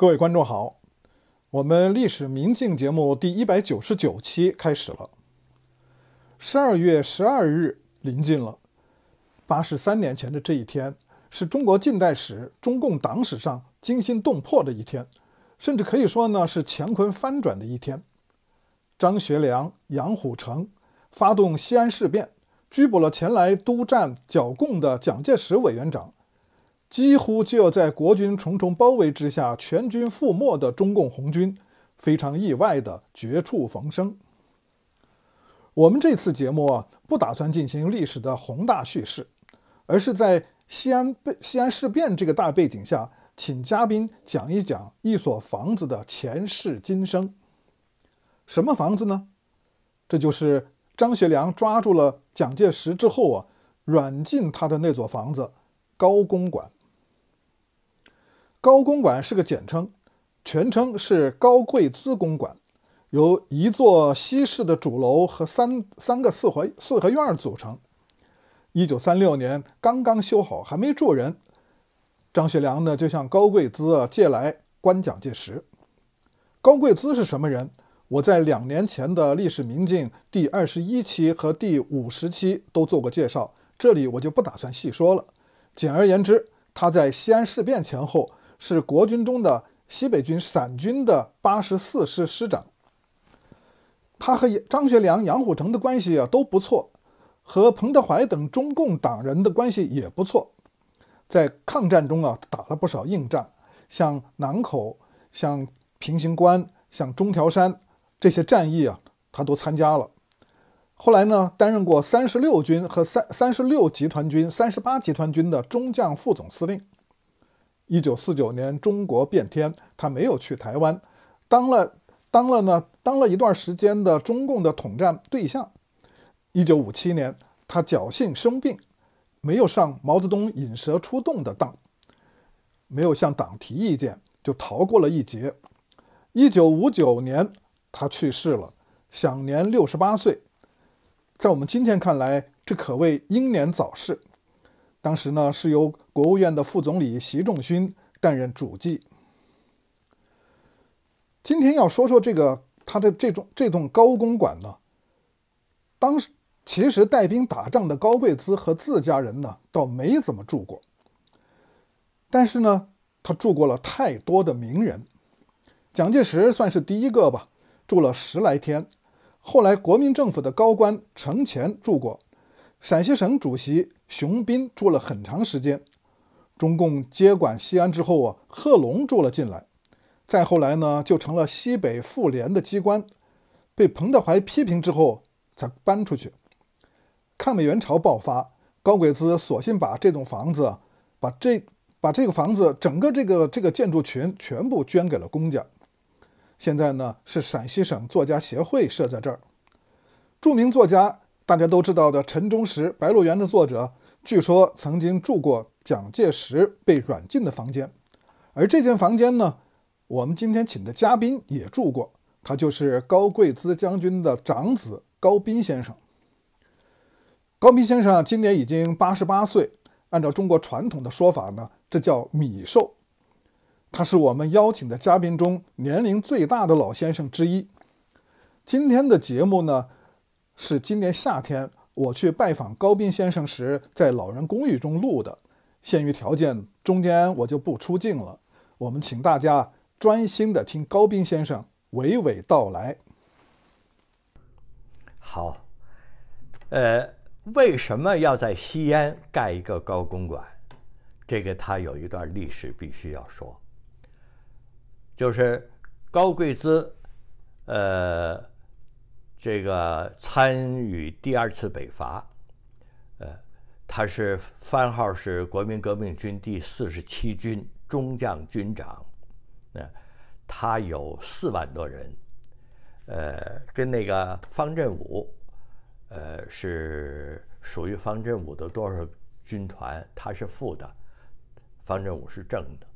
各位观众好，我们历史明镜节目第一百九十九期开始了。十二月十二日临近了，八十三年前的这一天，是中国近代史、中共党史上惊心动魄的一天，甚至可以说呢是乾坤翻转的一天。张学良、杨虎城发动西安事变，拘捕了前来督战剿共的蒋介石委员长。几乎就要在国军重重包围之下全军覆没的中共红军，非常意外的绝处逢生。我们这次节目啊，不打算进行历史的宏大叙事，而是在西安被西安事变这个大背景下，请嘉宾讲一讲一所房子的前世今生。什么房子呢？这就是张学良抓住了蒋介石之后啊，软禁他的那座房子——高公馆。高公馆是个简称，全称是高贵滋公馆，由一座西式的主楼和三三个四合四合院组成。一九三六年刚刚修好，还没住人。张学良呢，就向高桂滋啊借来关蒋介石。高桂滋是什么人？我在两年前的历史明镜第二十一期和第五十期都做过介绍，这里我就不打算细说了。简而言之，他在西安事变前后。是国军中的西北军、陕军的八十四师师长，他和张学良、杨虎城的关系啊都不错，和彭德怀等中共党人的关系也不错。在抗战中啊打了不少硬仗，像南口、像平型关、像中条山这些战役啊他都参加了。后来呢，担任过三十六军和三三十六集团军、三十八集团军的中将副总司令。一九四九年，中国变天，他没有去台湾，当了当了呢，当了一段时间的中共的统战对象。一九五七年，他侥幸生病，没有上毛泽东引蛇出洞的当，没有向党提意见，就逃过了一劫。一九五九年，他去世了，享年六十八岁。在我们今天看来，这可谓英年早逝。当时呢，是由国务院的副总理习仲勋担任主祭。今天要说说这个他的这种这栋高公馆呢，当时其实带兵打仗的高桂兹和自家人呢，倒没怎么住过。但是呢，他住过了太多的名人，蒋介石算是第一个吧，住了十来天。后来国民政府的高官程潜住过。陕西省主席熊斌住了很长时间。中共接管西安之后啊，贺龙住了进来。再后来呢，就成了西北妇联的机关。被彭德怀批评之后，才搬出去。抗美援朝爆发，高鬼子索性把这栋房子、把这、把这个房子整个这个这个建筑群全部捐给了公家。现在呢，是陕西省作家协会设在这儿。著名作家。大家都知道的陈忠实《白鹿原》的作者，据说曾经住过蒋介石被软禁的房间，而这间房间呢，我们今天请的嘉宾也住过，他就是高桂兹将军的长子高斌先生。高斌先生今年已经八十八岁，按照中国传统的说法呢，这叫米寿。他是我们邀请的嘉宾中年龄最大的老先生之一。今天的节目呢？是今年夏天我去拜访高斌先生时，在老人公寓中录的。限于条件，中间我就不出镜了。我们请大家专心的听高斌先生娓娓道来。好，呃，为什么要在西安盖一个高公馆？这个他有一段历史必须要说，就是高桂资。呃。这个参与第二次北伐，呃，他是番号是国民革命军第四十七军中将军长，呃、他有四万多人，呃，跟那个方振武，呃，是属于方振武的多少军团，他是副的，方振武是正的，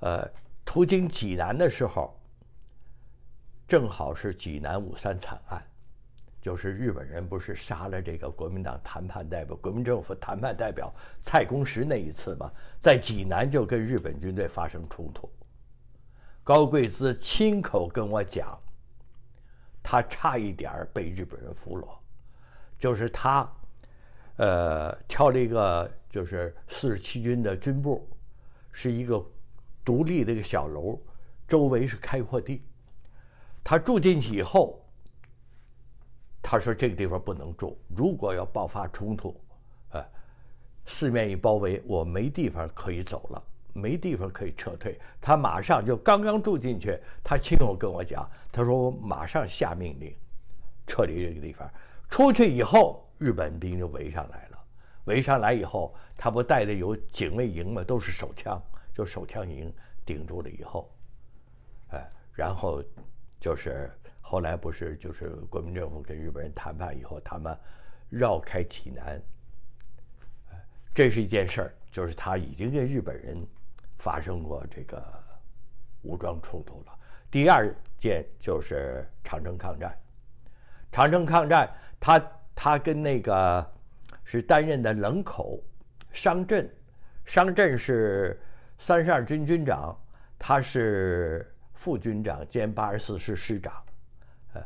呃，途经济南的时候。正好是济南五三惨案，就是日本人不是杀了这个国民党谈判代表、国民政府谈判代表蔡公时那一次吗？在济南就跟日本军队发生冲突。高桂资亲口跟我讲，他差一点被日本人俘虏，就是他，呃，挑了一个就是四十七军的军部，是一个独立的一个小楼，周围是开阔地。他住进去以后，他说这个地方不能住，如果要爆发冲突，呃，四面一包围，我没地方可以走了，没地方可以撤退。他马上就刚刚住进去，他亲口跟我讲，他说我马上下命令撤离这个地方。出去以后，日本兵就围上来了，围上来以后，他不带的有警卫营嘛，都是手枪，就手枪营顶住了以后，哎，然后。就是后来不是就是国民政府跟日本人谈判以后，他们绕开济南，这是一件事儿，就是他已经跟日本人发生过这个武装冲突了。第二件就是长征抗战，长征抗战他他跟那个是担任的冷口商镇，商镇是三十二军军长，他是。副军长兼八十四师师长，呃，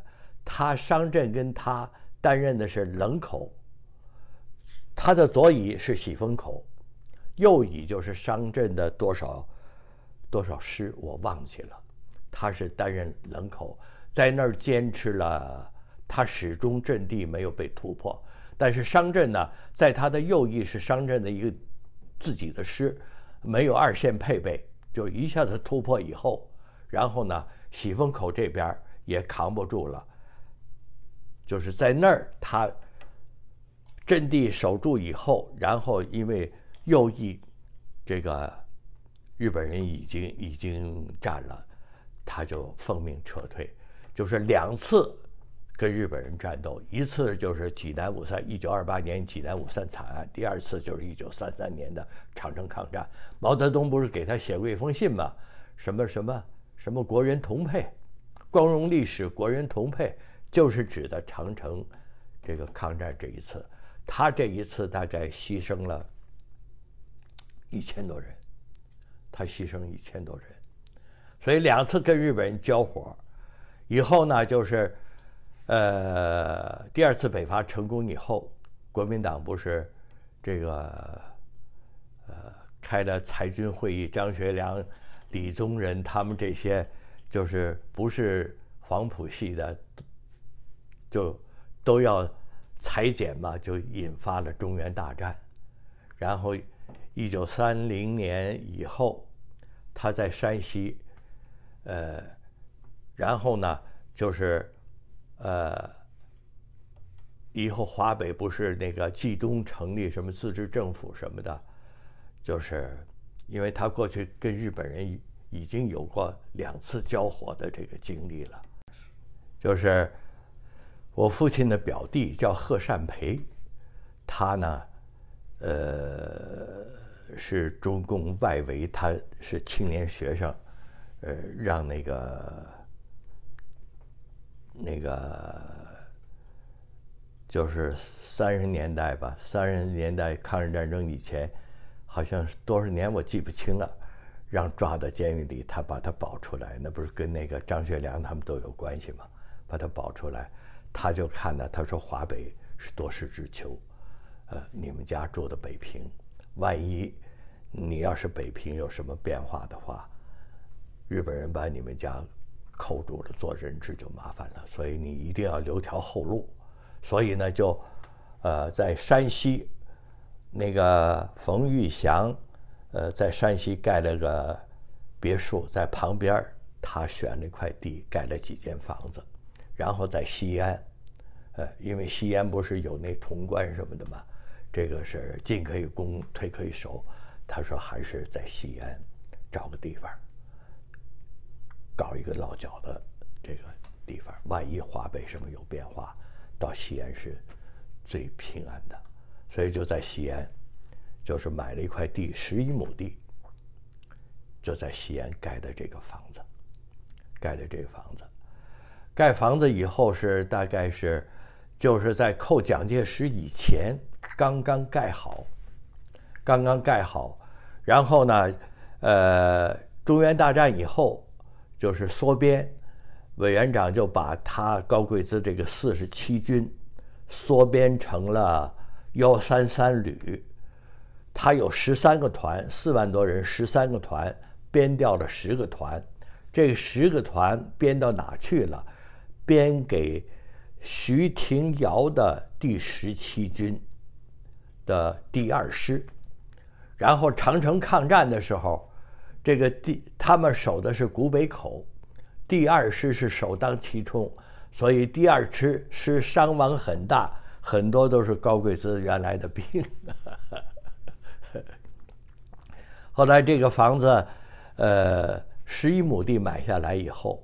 他商震跟他担任的是冷口，他的左翼是喜峰口，右翼就是商震的多少多少师，我忘记了，他是担任冷口，在那儿坚持了，他始终阵地没有被突破，但是商震呢，在他的右翼是商震的一个自己的师，没有二线配备，就一下子突破以后。然后呢，喜峰口这边也扛不住了，就是在那儿他阵地守住以后，然后因为右翼这个日本人已经已经占了，他就奉命撤退，就是两次跟日本人战斗，一次就是济南五三一九二八年济南五三惨案，第二次就是一九三三年的长城抗战。毛泽东不是给他写过一封信吗？什么什么？什么国人同配，光荣历史，国人同配，就是指的长城，这个抗战这一次，他这一次大概牺牲了，一千多人，他牺牲一千多人，所以两次跟日本人交火，以后呢，就是，呃，第二次北伐成功以后，国民党不是，这个，呃，开了裁军会议，张学良。李宗仁他们这些，就是不是黄埔系的，就都要裁剪嘛，就引发了中原大战。然后，一九三零年以后，他在山西，呃，然后呢，就是，呃，以后华北不是那个冀东成立什么自治政府什么的，就是。因为他过去跟日本人已经有过两次交火的这个经历了，就是我父亲的表弟叫贺善培，他呢，呃，是中共外围，他是青年学生，呃，让那个那个就是三十年代吧，三十年代抗日战争以前。好像是多少年我记不清了，让抓到监狱里，他把他保出来，那不是跟那个张学良他们都有关系吗？把他保出来，他就看到他说华北是多事之秋，呃，你们家住的北平，万一你要是北平有什么变化的话，日本人把你们家扣住了做人质就麻烦了，所以你一定要留条后路，所以呢就，呃，在山西。那个冯玉祥，呃，在山西盖了个别墅，在旁边他选了一块地盖了几间房子，然后在西安，呃，因为西安不是有那潼关什么的嘛，这个是进可以攻，退可以守，他说还是在西安找个地方，搞一个落脚的这个地方，万一华北什么有变化，到西安是最平安的。所以就在西安，就是买了一块地，十一亩地，就在西安盖的这个房子，盖的这个房子，盖房子以后是大概是，就是在扣蒋介石以前刚刚盖好，刚刚盖好，然后呢，呃，中原大战以后就是缩编，委员长就把他高桂资这个四十七军缩编成了。幺三三旅，他有十三个团，四万多人。十三个团编掉了十个团，这十个团编到哪去了？编给徐廷瑶的第十七军的第二师。然后长城抗战的时候，这个第他们守的是古北口，第二师是首当其冲，所以第二师师伤亡很大。很多都是高贵滋原来的兵。后来这个房子，呃，十一亩地买下来以后，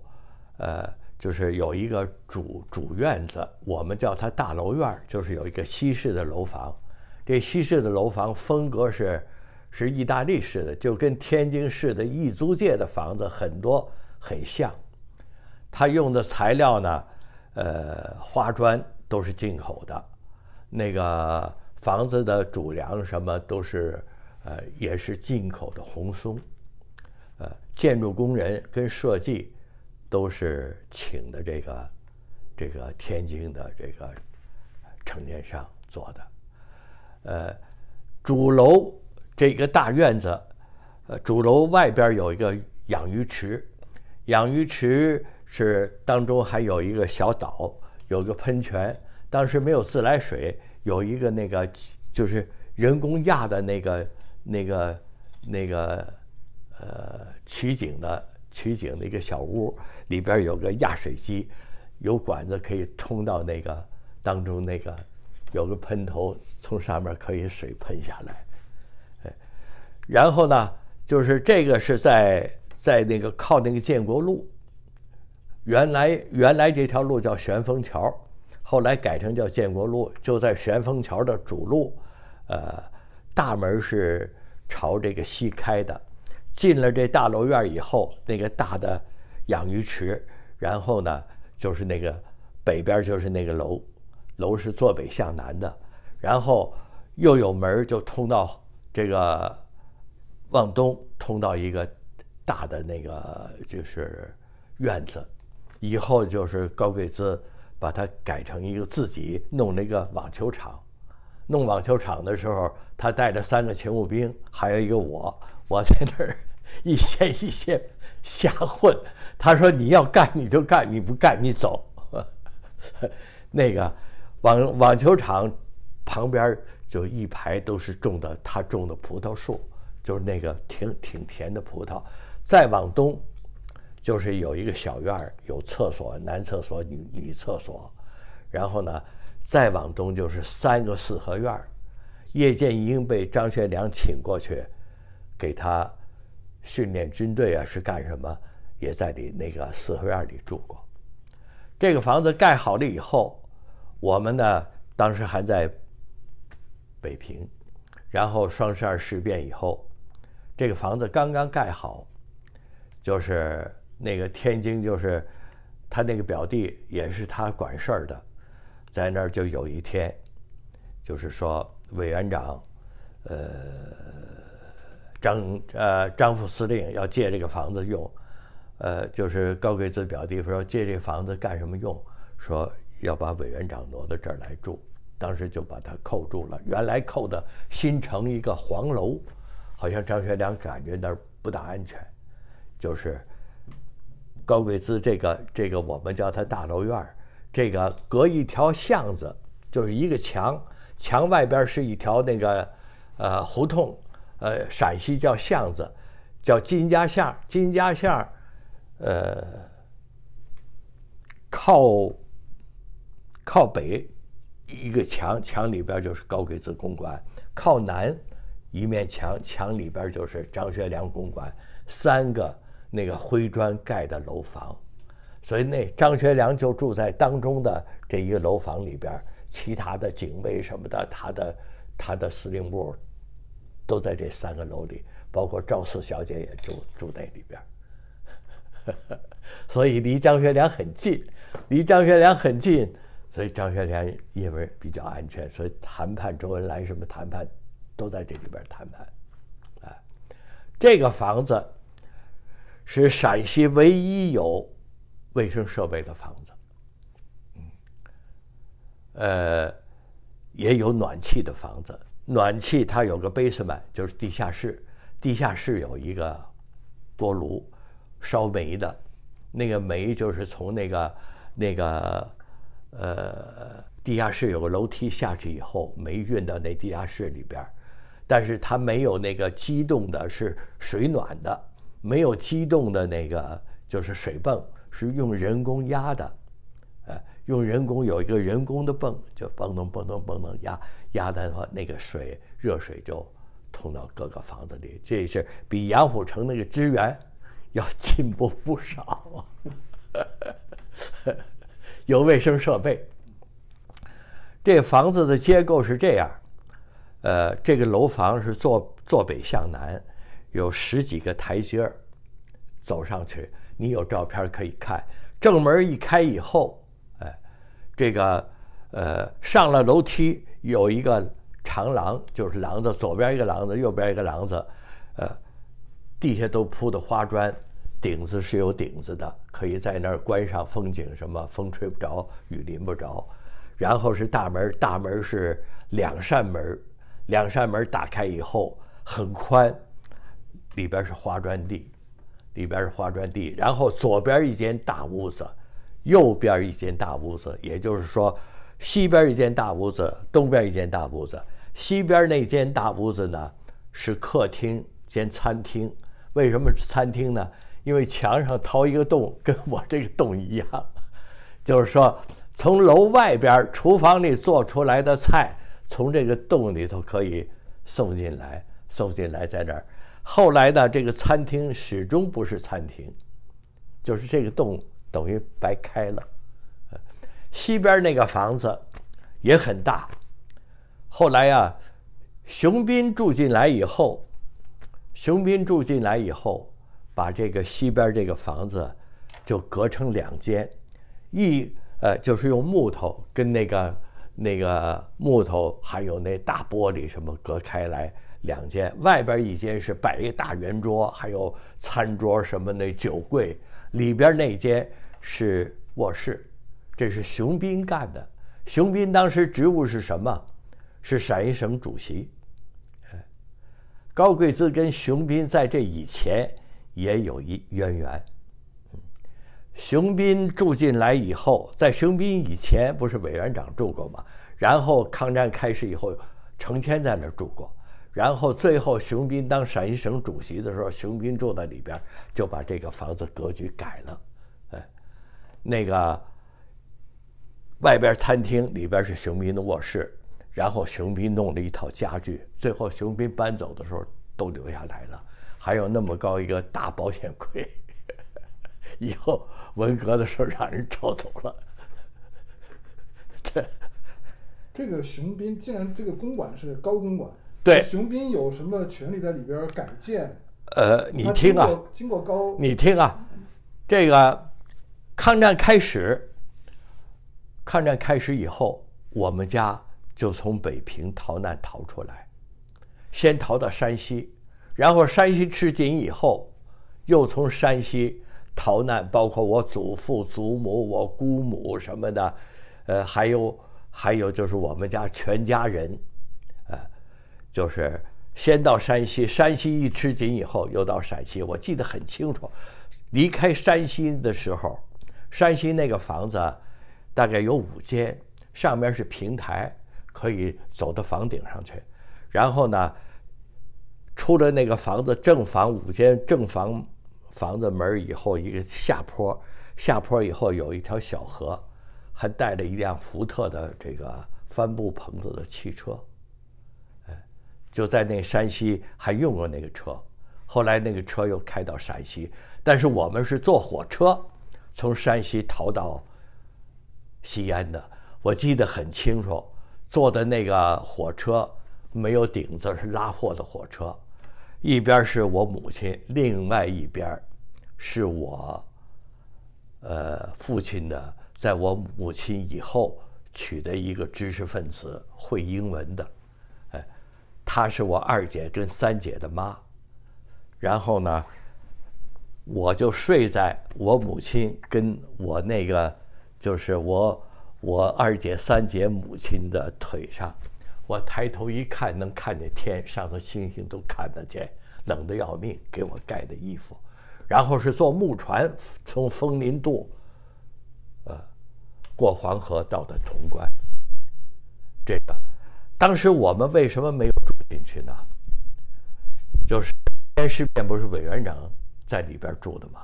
呃，就是有一个主主院子，我们叫它大楼院，就是有一个西式的楼房。这西式的楼房风格是是意大利式的，就跟天津市的易租界的房子很多很像。它用的材料呢，呃，花砖都是进口的。那个房子的主梁什么都是，呃，也是进口的红松，呃，建筑工人跟设计都是请的这个这个天津的这个承建商做的，呃，主楼这个大院子，呃，主楼外边有一个养鱼池，养鱼池是当中还有一个小岛，有个喷泉。当时没有自来水，有一个那个就是人工压的那个、那个、那个呃取景的取景的一个小屋，里边有个压水机，有管子可以通到那个当中，那个有个喷头，从上面可以水喷下来。然后呢，就是这个是在在那个靠那个建国路，原来原来这条路叫旋风桥。后来改成叫建国路，就在旋风桥的主路，呃，大门是朝这个西开的，进了这大楼院以后，那个大的养鱼池，然后呢就是那个北边就是那个楼，楼是坐北向南的，然后又有门就通到这个往东通到一个大的那个就是院子，以后就是高桂滋。把它改成一个自己弄了一个网球场，弄网球场的时候，他带着三个勤务兵，还有一个我，我在那儿一歇一歇瞎混。他说：“你要干你就干，你不干你走。”那个网网球场旁边就一排都是种的他种的葡萄树，就是那个挺挺甜的葡萄。再往东。就是有一个小院儿，有厕所，男厕所、女女厕所。然后呢，再往东就是三个四合院儿。叶剑英被张学良请过去，给他训练军队啊，是干什么？也在里那个四合院里住过。这个房子盖好了以后，我们呢，当时还在北平。然后双十二事变以后，这个房子刚刚盖好，就是。那个天津就是他那个表弟也是他管事儿的，在那儿就有一天，就是说委员长，呃，张呃张副司令要借这个房子用，呃，就是高桂子表弟说借这房子干什么用？说要把委员长挪到这儿来住，当时就把他扣住了。原来扣的新城一个黄楼，好像张学良感觉那儿不大安全，就是。高桂枝这个这个，我们叫它大楼院儿，这个隔一条巷子就是一个墙，墙外边是一条那个，呃，胡同，呃，陕西叫巷子，叫金家巷金家巷呃，靠靠北一个墙，墙里边就是高桂枝公馆；靠南一面墙，墙里边就是张学良公馆。三个。那个灰砖盖的楼房，所以那张学良就住在当中的这一个楼房里边，其他的警卫什么的，他的他的司令部都在这三个楼里，包括赵四小姐也住住那里边，所以离张学良很近，离张学良很近，所以张学良因为比较安全，所以谈判周恩来什么谈判都在这里边谈判，哎，这个房子。是陕西唯一有卫生设备的房子，嗯，呃，也有暖气的房子。暖气它有个 basement，就是地下室，地下室有一个锅炉烧煤的，那个煤就是从那个那个呃地下室有个楼梯下去以后，煤运到那地下室里边但是它没有那个机动的，是水暖的。没有机动的那个，就是水泵是用人工压的，呃，用人工有一个人工的泵，就泵咚泵咚泵咚压压的话，那个水热水就通到各个房子里。这是比杨虎城那个支援要进步不少，有卫生设备。这房子的结构是这样，呃，这个楼房是坐坐北向南。有十几个台阶儿，走上去，你有照片可以看。正门一开以后，哎，这个呃，上了楼梯有一个长廊，就是廊子，左边一个廊子，右边一个廊子，呃，地下都铺的花砖，顶子是有顶子的，可以在那儿观赏风景，什么风吹不着，雨淋不着。然后是大门，大门是两扇门，两扇门打开以后很宽。里边是花砖地，里边是花砖地。然后左边一间大屋子，右边一间大屋子，也就是说，西边一间大屋子，东边一间大屋子。西边那间大屋子呢，是客厅兼餐厅。为什么是餐厅呢？因为墙上掏一个洞，跟我这个洞一样，就是说，从楼外边厨房里做出来的菜，从这个洞里头可以送进来，送进来，在这儿。后来呢，这个餐厅始终不是餐厅，就是这个洞等于白开了。西边那个房子也很大，后来啊，熊斌住进来以后，熊斌住进来以后，把这个西边这个房子就隔成两间，一呃就是用木头跟那个那个木头还有那大玻璃什么隔开来。两间，外边一间是摆一个大圆桌，还有餐桌什么那酒柜，里边那间是卧室。这是熊斌干的。熊斌当时职务是什么？是陕西省主席。高桂滋跟熊斌在这以前也有一渊源。熊斌住进来以后，在熊斌以前不是委员长住过吗？然后抗战开始以后，成天在那儿住过。然后最后，熊斌当陕西省主席的时候，熊斌住在里边，就把这个房子格局改了。哎，那个外边餐厅，里边是熊斌的卧室。然后熊斌弄了一套家具，最后熊斌搬走的时候都留下来了，还有那么高一个大保险柜，以后文革的时候让人抄走了。这，这个熊斌竟然这个公馆是高公馆。对，熊斌有什么权利在里边改建？呃，你听啊，经过高，你听啊，这个抗战开始，抗战开始以后，我们家就从北平逃难逃出来，先逃到山西，然后山西吃紧以后，又从山西逃难，包括我祖父、祖母、我姑母什么的，呃，还有还有就是我们家全家人。就是先到山西，山西一吃紧以后，又到陕西。我记得很清楚，离开山西的时候，山西那个房子大概有五间，上面是平台，可以走到房顶上去。然后呢，出了那个房子正房五间正房房子门以后，一个下坡，下坡以后有一条小河，还带着一辆福特的这个帆布棚子的汽车。就在那山西还用过那个车，后来那个车又开到陕西，但是我们是坐火车从山西逃到西安的。我记得很清楚，坐的那个火车没有顶子，是拉货的火车，一边是我母亲，另外一边是我，呃，父亲的，在我母亲以后娶的一个知识分子，会英文的。她是我二姐跟三姐的妈，然后呢，我就睡在我母亲跟我那个就是我我二姐三姐母亲的腿上，我抬头一看能看见天上头星星都看得见，冷的要命，给我盖的衣服，然后是坐木船从枫林渡，呃，过黄河到的潼关。这个，当时我们为什么没有住？进去呢，就是西安事变不是委员长在里边住的吗？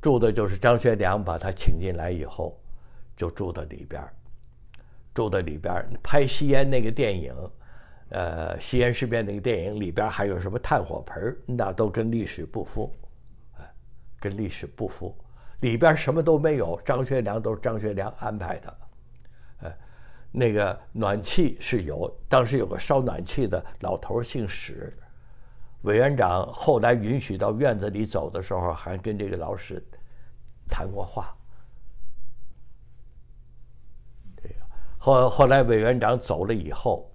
住的就是张学良把他请进来以后，就住到里边，住到里边。拍《吸烟》那个电影，呃，《吸烟》事变那个电影里边还有什么炭火盆，那都跟历史不符，哎，跟历史不符。里边什么都没有，张学良都是张学良安排的。那个暖气是有，当时有个烧暖气的老头姓史，委员长后来允许到院子里走的时候，还跟这个老史谈过话。这个后后来委员长走了以后，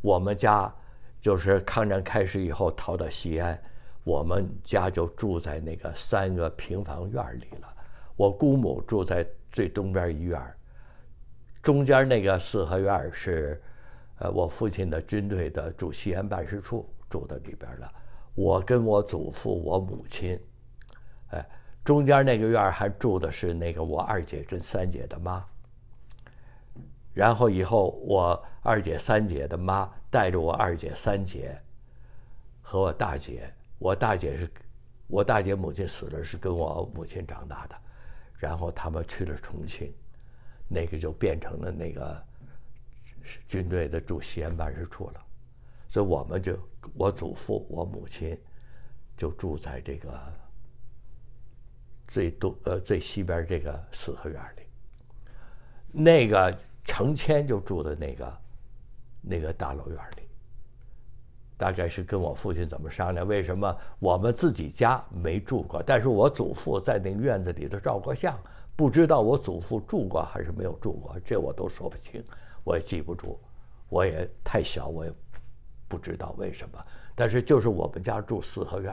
我们家就是抗战开始以后逃到西安，我们家就住在那个三个平房院里了。我姑母住在最东边一院儿。中间那个四合院是，呃，我父亲的军队的驻西安办事处住的里边的。我跟我祖父、我母亲，哎，中间那个院还住的是那个我二姐跟三姐的妈。然后以后，我二姐、三姐的妈带着我二姐、三姐和我大姐，我大姐是，我大姐母亲死了，是跟我母亲长大的，然后他们去了重庆。那个就变成了那个军队的驻西安办事处了，所以我们就我祖父、我母亲就住在这个最东呃最西边这个四合院里，那个成千就住在那个那个大老院里，大概是跟我父亲怎么商量？为什么我们自己家没住过？但是我祖父在那院子里头照过相。不知道我祖父住过还是没有住过，这我都说不清，我也记不住，我也太小，我也不知道为什么。但是就是我们家住四合院，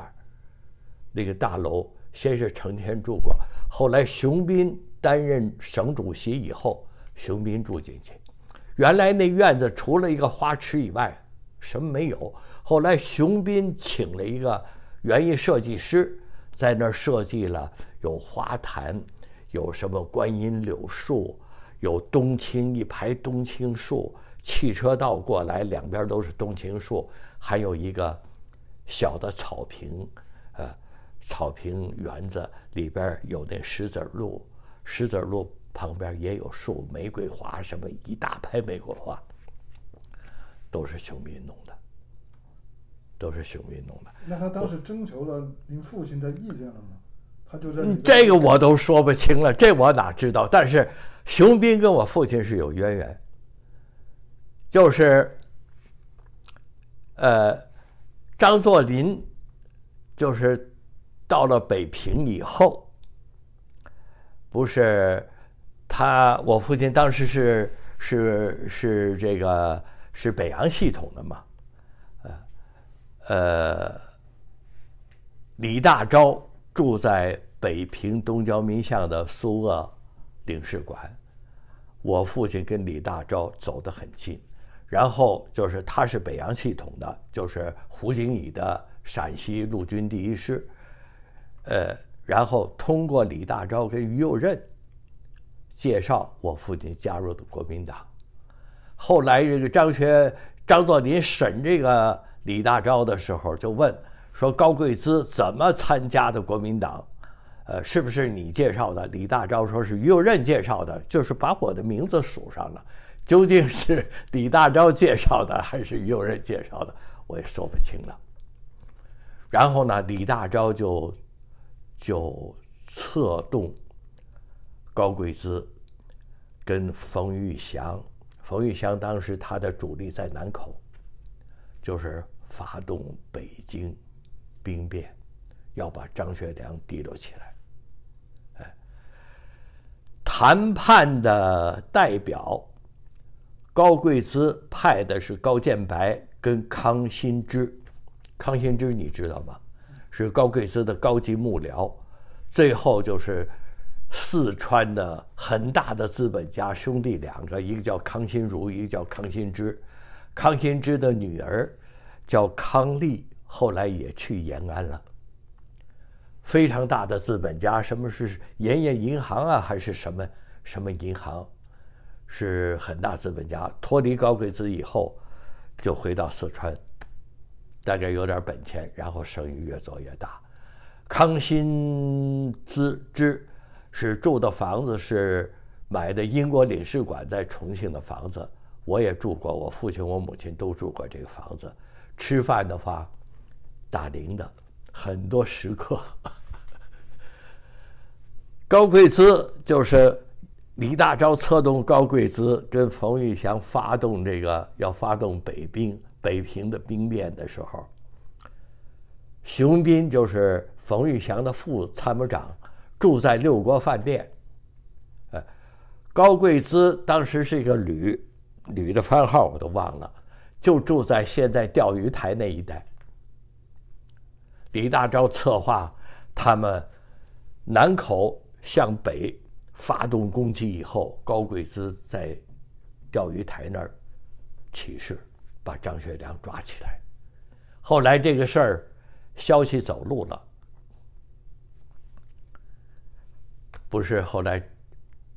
那个大楼先是成天住过，后来熊斌担任省主席以后，熊斌住进去。原来那院子除了一个花池以外什么没有，后来熊斌请了一个园艺设计师在那儿设计了有花坛。有什么观音柳树，有冬青一排冬青树，汽车道过来两边都是冬青树，还有一个小的草坪，呃，草坪园子里边有那石子路，石子路旁边也有树玫瑰花，什么一大排玫瑰花，都是熊斌弄的，都是熊斌弄的。那他当时征求了您父亲的意见了吗？这个我都说不清了，这我哪知道？但是熊斌跟我父亲是有渊源，就是，呃，张作霖就是到了北平以后，不是他，我父亲当时是是是这个是北洋系统的嘛？呃，呃，李大钊。住在北平东郊民巷的苏俄领事馆，我父亲跟李大钊走得很近，然后就是他是北洋系统的，就是胡景宇的陕西陆军第一师，呃，然后通过李大钊跟于右任介绍，我父亲加入的国民党。后来这个张学张作霖审这个李大钊的时候，就问。说高桂姿怎么参加的国民党？呃，是不是你介绍的？李大钊说是于右任介绍的，就是把我的名字署上了。究竟是李大钊介绍的还是于右任介绍的，我也说不清了。然后呢，李大钊就就策动高桂姿跟冯玉祥。冯玉祥当时他的主力在南口，就是发动北京。兵变，要把张学良提溜起来。哎，谈判的代表，高桂滋派的是高建白跟康心之。康心之你知道吗？是高桂滋的高级幕僚。最后就是四川的很大的资本家兄弟两个，一个叫康心如，一个叫康心之。康心之的女儿叫康丽。后来也去延安了。非常大的资本家，什么是盐业银行啊，还是什么什么银行，是很大资本家。脱离高桂子以后，就回到四川，大概有点本钱，然后生意越做越大。康心之之是住的房子是买的英国领事馆在重庆的房子，我也住过，我父亲我母亲都住过这个房子。吃饭的话。打铃的很多时刻，高桂姿就是李大钊策动高桂姿跟冯玉祥发动这个要发动北兵北平的兵变的时候，熊斌就是冯玉祥的副参谋长，住在六国饭店，呃，高桂姿当时是一个旅旅的番号我都忘了，就住在现在钓鱼台那一带。李大钊策划他们南口向北发动攻击以后，高桂芝在钓鱼台那儿起事，把张学良抓起来。后来这个事儿消息走路了，不是后来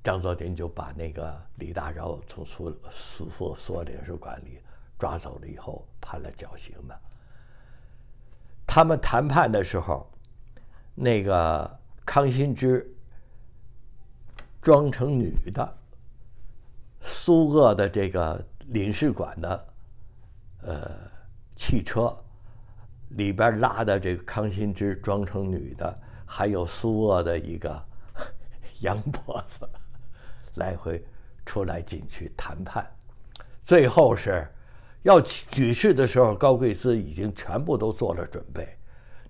张作霖就把那个李大钊从苏苏福所领事馆里抓走了，以后判了绞刑的。他们谈判的时候，那个康心之装成女的，苏俄的这个领事馆的呃汽车里边拉的这个康心之装成女的，还有苏俄的一个洋婆子，来回出来进去谈判，最后是。要举事的时候，高桂斯已经全部都做了准备，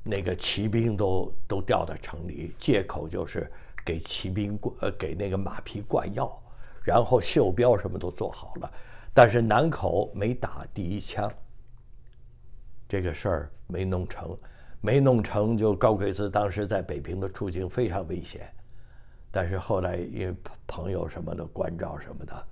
那个骑兵都都调到城里，借口就是给骑兵灌呃给那个马匹灌药，然后袖标什么都做好了，但是南口没打第一枪，这个事儿没弄成，没弄成就高桂斯当时在北平的处境非常危险，但是后来因为朋友什么的关照什么的。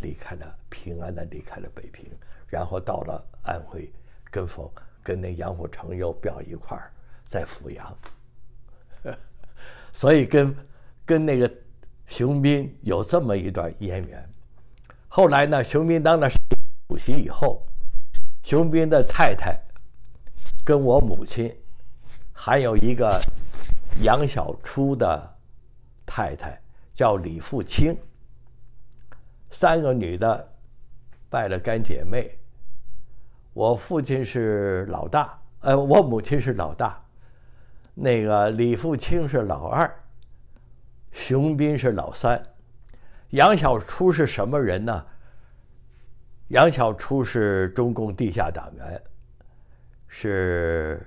离开了，平安的离开了北平，然后到了安徽，跟冯，跟那杨虎城又表一块儿，在阜阳，所以跟跟那个熊斌有这么一段渊源。后来呢，熊斌当了主席以后，熊斌的太太跟我母亲，还有一个杨小初的太太叫李富清。三个女的，拜了干姐妹。我父亲是老大，呃，我母亲是老大，那个李富清是老二，熊斌是老三，杨小初是什么人呢？杨小初是中共地下党员，是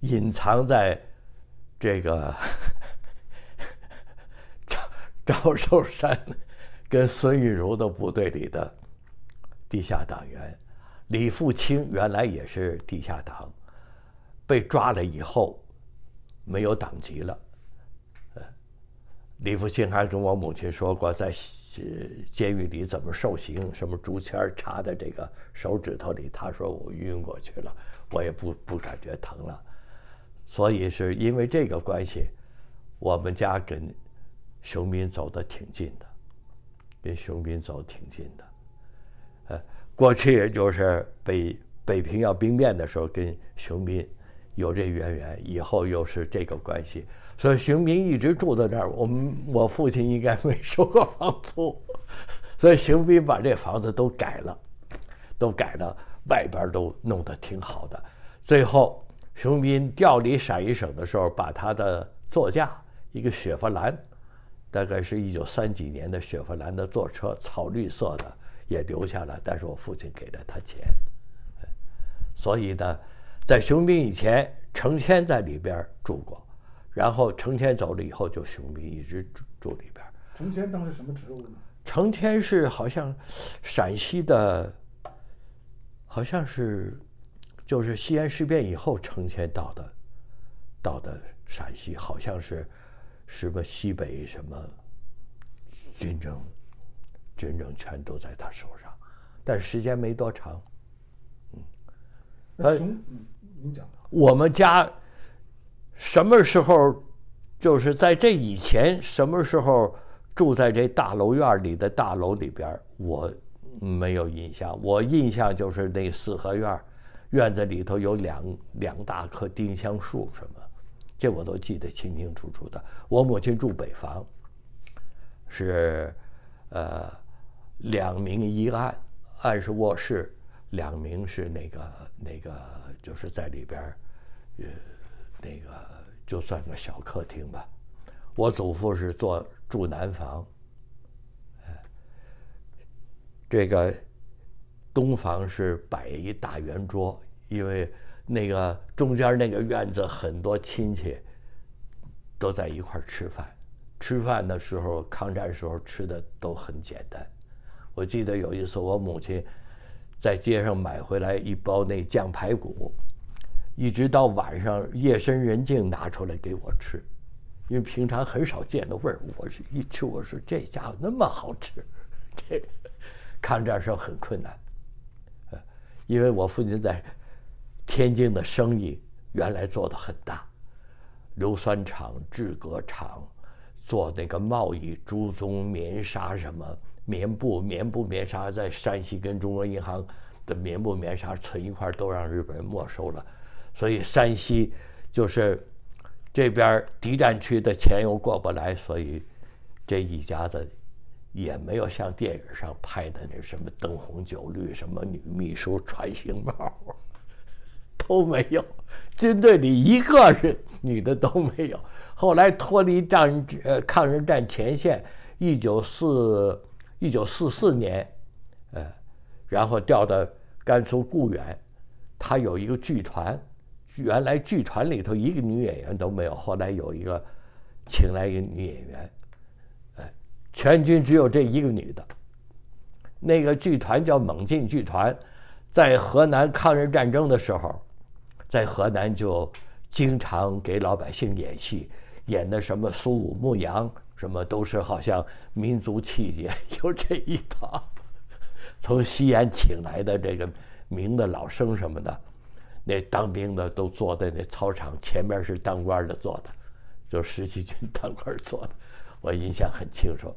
隐藏在这个 赵赵寿山。跟孙玉茹的部队里的地下党员李富清，原来也是地下党，被抓了以后，没有党籍了。呃，李富清还跟我母亲说过，在监狱里怎么受刑，什么竹签插在这个手指头里，他说我晕过去了，我也不不感觉疼了。所以是因为这个关系，我们家跟熊斌走得挺近的。跟熊斌走挺近的，呃，过去就是北北平要兵变的时候，跟熊斌有这渊源，以后又是这个关系，所以熊斌一直住在这儿。我们我父亲应该没收过房租，所以熊斌把这房子都改了，都改了，外边都弄得挺好的。最后熊斌调离陕西省的时候，把他的座驾一个雪佛兰。大概是一九三几年的雪佛兰的坐车，草绿色的也留下了，但是我父亲给了他钱。所以呢，在熊斌以前，成天在里边住过，然后成天走了以后，就熊斌一直住住里边。成天当时什么职务呢？成天是好像陕西的，好像是就是西安事变以后成天到的，到的陕西，好像是。什么西北什么军政，军政权都在他手上，但时间没多长。嗯，呃，你讲，我们家什么时候就是在这以前什么时候住在这大楼院里的大楼里边，我没有印象。我印象就是那四合院院子里头有两两大棵丁香树什么。这我都记得清清楚楚的。我母亲住北房，是，呃，两明一暗，暗是卧室，两明是那个那个，就是在里边，呃，那个就算个小客厅吧。我祖父是坐住南房，这个东房是摆一大圆桌，因为。那个中间那个院子，很多亲戚都在一块吃饭。吃饭的时候，抗战时候吃的都很简单。我记得有一次，我母亲在街上买回来一包那酱排骨，一直到晚上夜深人静拿出来给我吃，因为平常很少见的味儿。我是一吃，我说这家伙那么好吃。这抗战时候很困难，呃，因为我父亲在。天津的生意原来做的很大，硫酸厂、制革厂做那个贸易，朱总棉纱什么棉布、棉布、棉纱，在山西跟中国银行的棉布、棉纱存一块，都让日本人没收了。所以山西就是这边敌占区的钱又过不来，所以这一家子也没有像电影上拍的那什么灯红酒绿，什么女秘书、穿行帽。都没有，军队里一个是女的都没有。后来脱离战，抗日战前线，一九四一九四四年，呃，然后调到甘肃固原，他有一个剧团，原来剧团里头一个女演员都没有，后来有一个请来一个女演员，哎，全军只有这一个女的。那个剧团叫猛进剧团，在河南抗日战争的时候。在河南就经常给老百姓演戏，演的什么苏武牧羊，什么都是好像民族气节，就 这一套。从西安请来的这个名的老生什么的，那当兵的都坐在那操场前面是当官的坐的，就十七军当官坐的，我印象很清楚。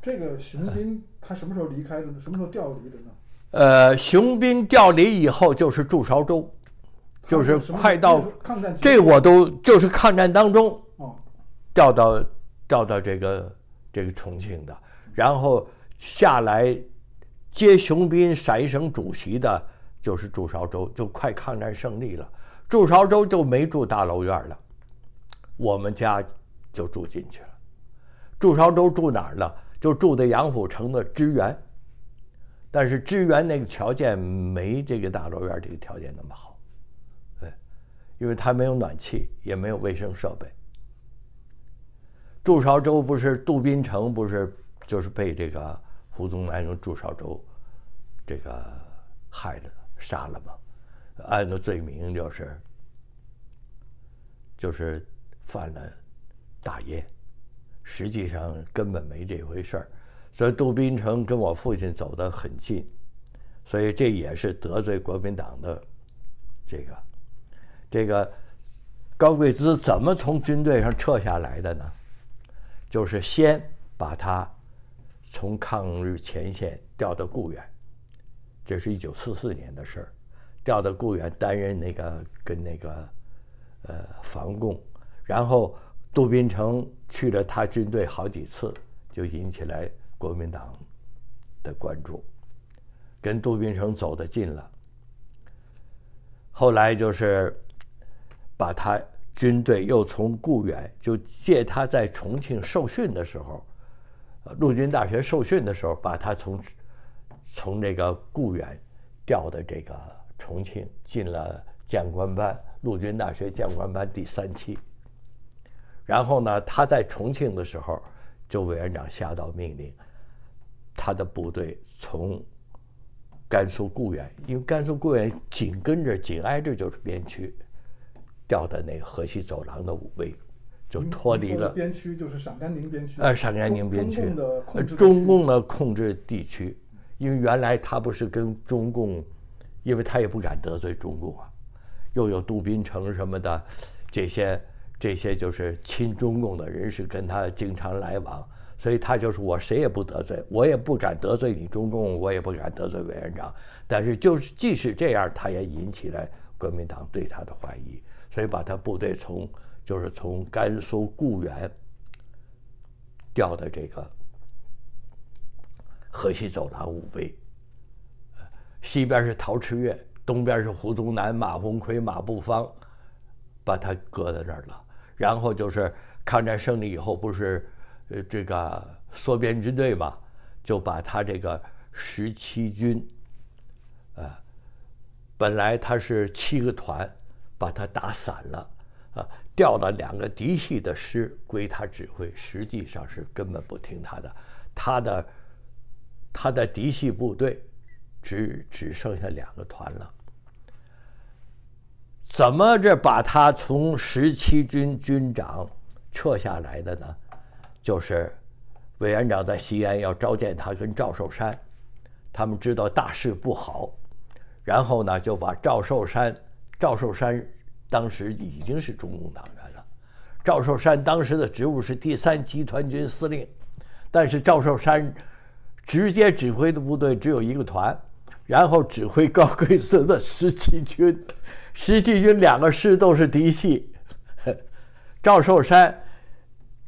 这个雄兵他什么时候离开的？呢？什么时候调离的呢？呃，雄兵调离以后就是祝韶州。就是快到这，我都就是抗战当中调到调到这个这个重庆的，然后下来接熊斌陕西省主席的，就是祝绍周，就快抗战胜利了。祝绍周就没住大楼院了，我们家就住进去了。祝绍周住哪儿呢？就住在杨虎城的支援，但是支援那个条件没这个大楼院这个条件那么好。因为他没有暖气，也没有卫生设备。祝绍周不是杜斌城，不是就是被这个胡宗南用祝绍周这个害了、杀了吗？按个罪名就是就是犯了大业，实际上根本没这回事儿。所以杜斌城跟我父亲走得很近，所以这也是得罪国民党的这个。这个高桂滋怎么从军队上撤下来的呢？就是先把他从抗日前线调到固原，这是一九四四年的事儿。调到固原担任那个跟那个呃防共，然后杜斌丞去了他军队好几次，就引起来国民党的关注，跟杜斌丞走得近了，后来就是。把他军队又从固原，就借他在重庆受训的时候，陆军大学受训的时候，把他从从这个固原调的这个重庆，进了将官班，陆军大学将官班第三期。然后呢，他在重庆的时候，周委员长下到命令，他的部队从甘肃固原，因为甘肃固原紧跟着、紧挨着就是边区。调到那河西走廊的五位，就脱离了边区，就是陕甘宁边区。呃，陕甘宁边区，中共的控制。地区，因为原来他不是跟中共，因为他也不敢得罪中共啊，又有杜宾城什么的，这些这些就是亲中共的人士跟他经常来往，所以他就是我谁也不得罪，我也不敢得罪你中共，我也不敢得罪委员长。但是就是即使这样，他也引起了国民党对他的怀疑。所以把他部队从就是从甘肃固原调的这个河西走廊五威，西边是陶池岳，东边是胡宗南、马鸿逵、马步芳，把他搁在那儿了。然后就是抗战胜利以后，不是呃这个缩编军队嘛，就把他这个十七军，啊，本来他是七个团。把他打散了，啊，调了两个嫡系的师归他指挥，实际上是根本不听他的。他的他的嫡系部队只只剩下两个团了。怎么着把他从十七军军长撤下来的呢？就是委员长在西安要召见他跟赵寿山，他们知道大事不好，然后呢就把赵寿山。赵寿山当时已经是中共党员了。赵寿山当时的职务是第三集团军司令，但是赵寿山直接指挥的部队只有一个团，然后指挥高桂滋的十七军。十七军两个师都是嫡系，赵寿山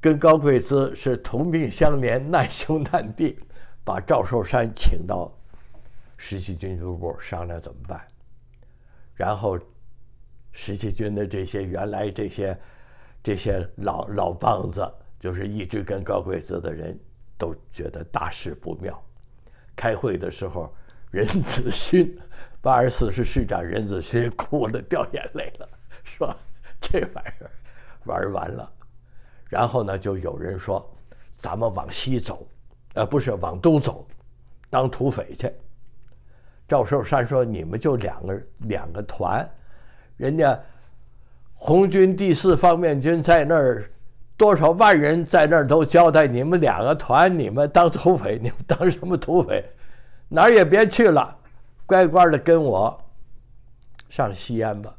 跟高桂滋是同病相怜，难兄难弟，把赵寿山请到十七军军部商量怎么办，然后。十七军的这些原来这些这些老老棒子，就是一直跟高桂子的人，都觉得大事不妙。开会的时候，任子勋，八十四师师长任子勋 哭了，掉眼泪了，说这玩意儿玩完了。然后呢，就有人说咱们往西走，呃，不是往东走，当土匪去。赵寿山说，你们就两个两个团。人家红军第四方面军在那儿，多少万人在那儿都交代你们两个团，你们当土匪，你们当什么土匪，哪儿也别去了，乖乖的跟我上西安吧，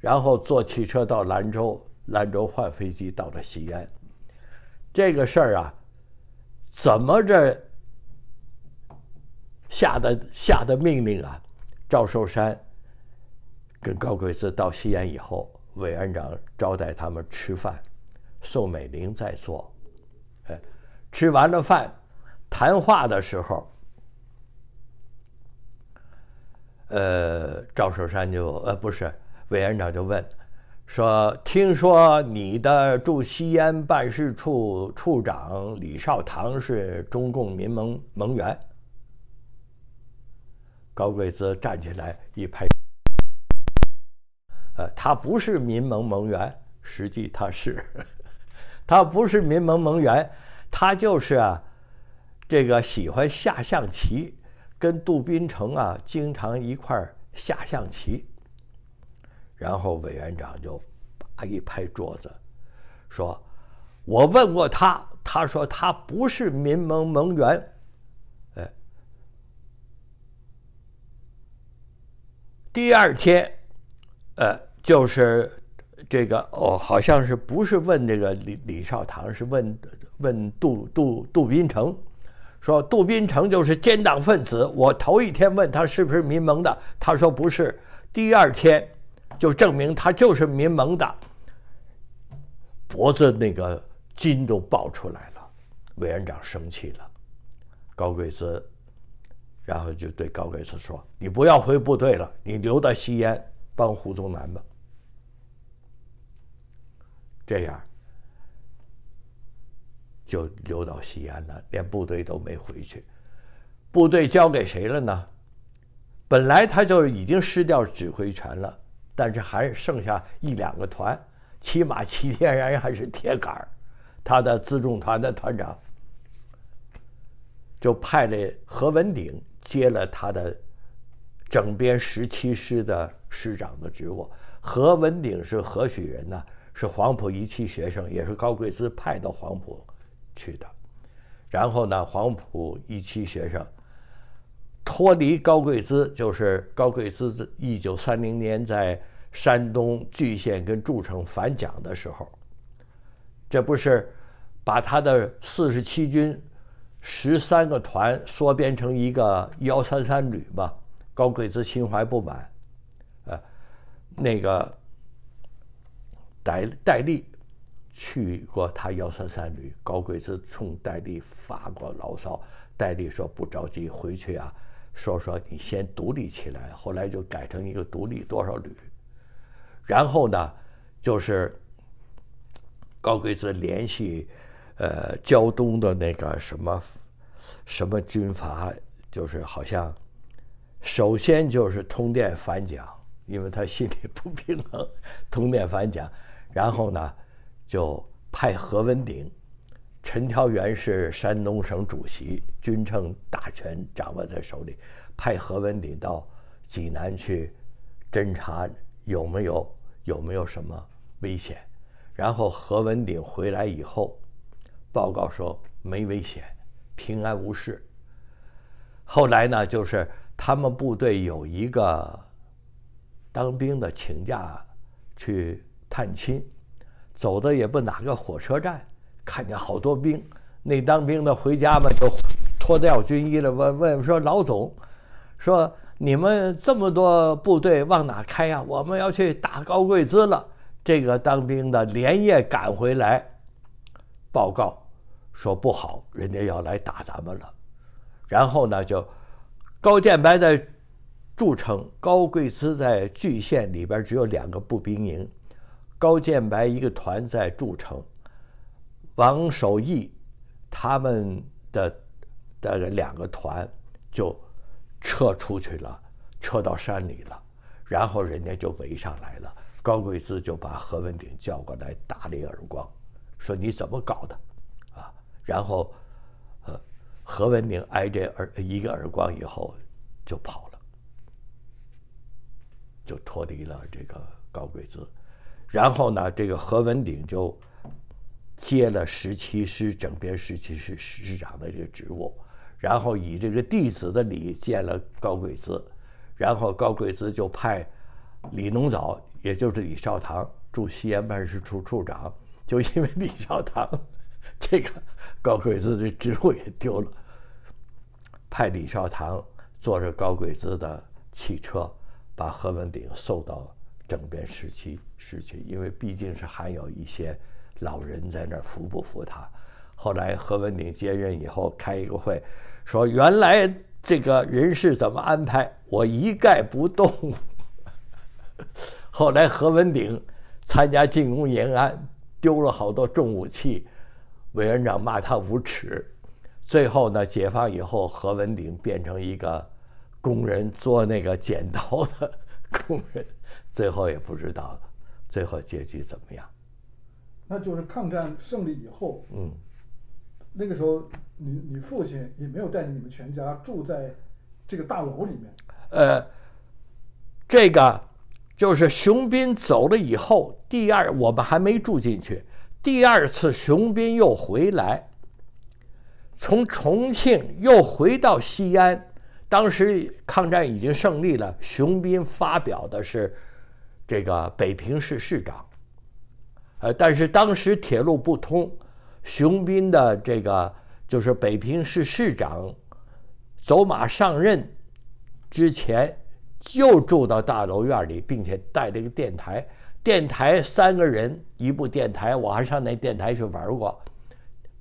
然后坐汽车到兰州，兰州换飞机到了西安。这个事儿啊，怎么着下的下的命令啊，赵寿山。跟高桂滋到西安以后，委员长招待他们吃饭，宋美龄在做，哎，吃完了饭，谈话的时候，呃，赵守山就呃不是委员长就问，说听说你的驻西安办事处处长李少堂是中共民盟盟员，高桂滋站起来一拍。呃，他不是民盟盟员，实际他是，他不是民盟盟员，他就是啊，这个喜欢下象棋，跟杜宾城啊经常一块下象棋。然后委员长就啪一拍桌子，说：“我问过他，他说他不是民盟盟员。”哎，第二天。呃，就是这个哦，好像是不是问这个李李少棠？是问问杜杜杜宾城，说杜宾城就是奸党分子。我头一天问他是不是民盟的，他说不是，第二天就证明他就是民盟的，脖子那个筋都爆出来了。委员长生气了，高桂子。然后就对高桂子说：“你不要回部队了，你留在西安。”帮胡宗南吧，这样就留到西安了，连部队都没回去。部队交给谁了呢？本来他就已经失掉指挥权了，但是还剩下一两个团，起码齐天然还是铁杆儿，他的辎重团的团长就派了何文鼎接了他的整编十七师的。师长的职务，何文鼎是何许人呢？是黄埔一期学生，也是高桂资派到黄埔去的。然后呢，黄埔一期学生脱离高桂资，就是高桂资一九三零年在山东巨县跟诸城反蒋的时候，这不是把他的四十七军十三个团缩编成一个幺三三旅吗？高桂资心怀不满。那个戴戴笠去过他幺三三旅，高桂子冲戴笠发过牢骚，戴笠说不着急回去啊，说说你先独立起来，后来就改成一个独立多少旅，然后呢就是高桂子联系呃胶东的那个什么什么军阀，就是好像首先就是通电反蒋。因为他心里不平衡，通电反蒋。然后呢，就派何文鼎、陈调元是山东省主席，军政大权掌握在手里，派何文鼎到济南去侦查有没有有没有什么危险。然后何文鼎回来以后，报告说没危险，平安无事。后来呢，就是他们部队有一个。当兵的请假去探亲，走的也不哪个火车站，看见好多兵。那当兵的回家嘛，就脱掉军衣了，问问说老总，说你们这么多部队往哪开呀？我们要去打高桂滋了。这个当兵的连夜赶回来，报告说不好，人家要来打咱们了。然后呢，就高剑白在。驻城高桂滋在巨县里边只有两个步兵营，高建白一个团在驻城，王守义，他们的，的两个团就撤出去了，撤到山里了，然后人家就围上来了，高桂滋就把何文鼎叫过来打了一耳光，说你怎么搞的，啊，然后，呃，何文鼎挨这耳一个耳光以后就跑。就脱离了这个高桂子，然后呢，这个何文鼎就接了十七师整编十七师师长的这个职务，然后以这个弟子的礼见了高桂子，然后高桂子就派李农藻，也就是李少堂，驻西安办事处处长，就因为李少堂这个高桂子的职务也丢了，派李少堂坐着高桂子的汽车。把何文鼎送到整编时期，师去，因为毕竟是还有一些老人在那儿服不服他。后来何文鼎接任以后，开一个会，说原来这个人事怎么安排，我一概不动。后来何文鼎参加进攻延安，丢了好多重武器，委员长骂他无耻。最后呢，解放以后，何文鼎变成一个。工人做那个剪刀的工人，最后也不知道最后结局怎么样？那就是抗战胜利以后，嗯，那个时候，你你父亲也没有带着你们全家住在这个大楼里面。呃，这个就是熊斌走了以后，第二我们还没住进去，第二次熊斌又回来，从重庆又回到西安。当时抗战已经胜利了，熊斌发表的是这个北平市市长，呃，但是当时铁路不通，熊斌的这个就是北平市市长，走马上任之前就住到大楼院里，并且带了一个电台，电台三个人，一部电台，我还上那电台去玩过，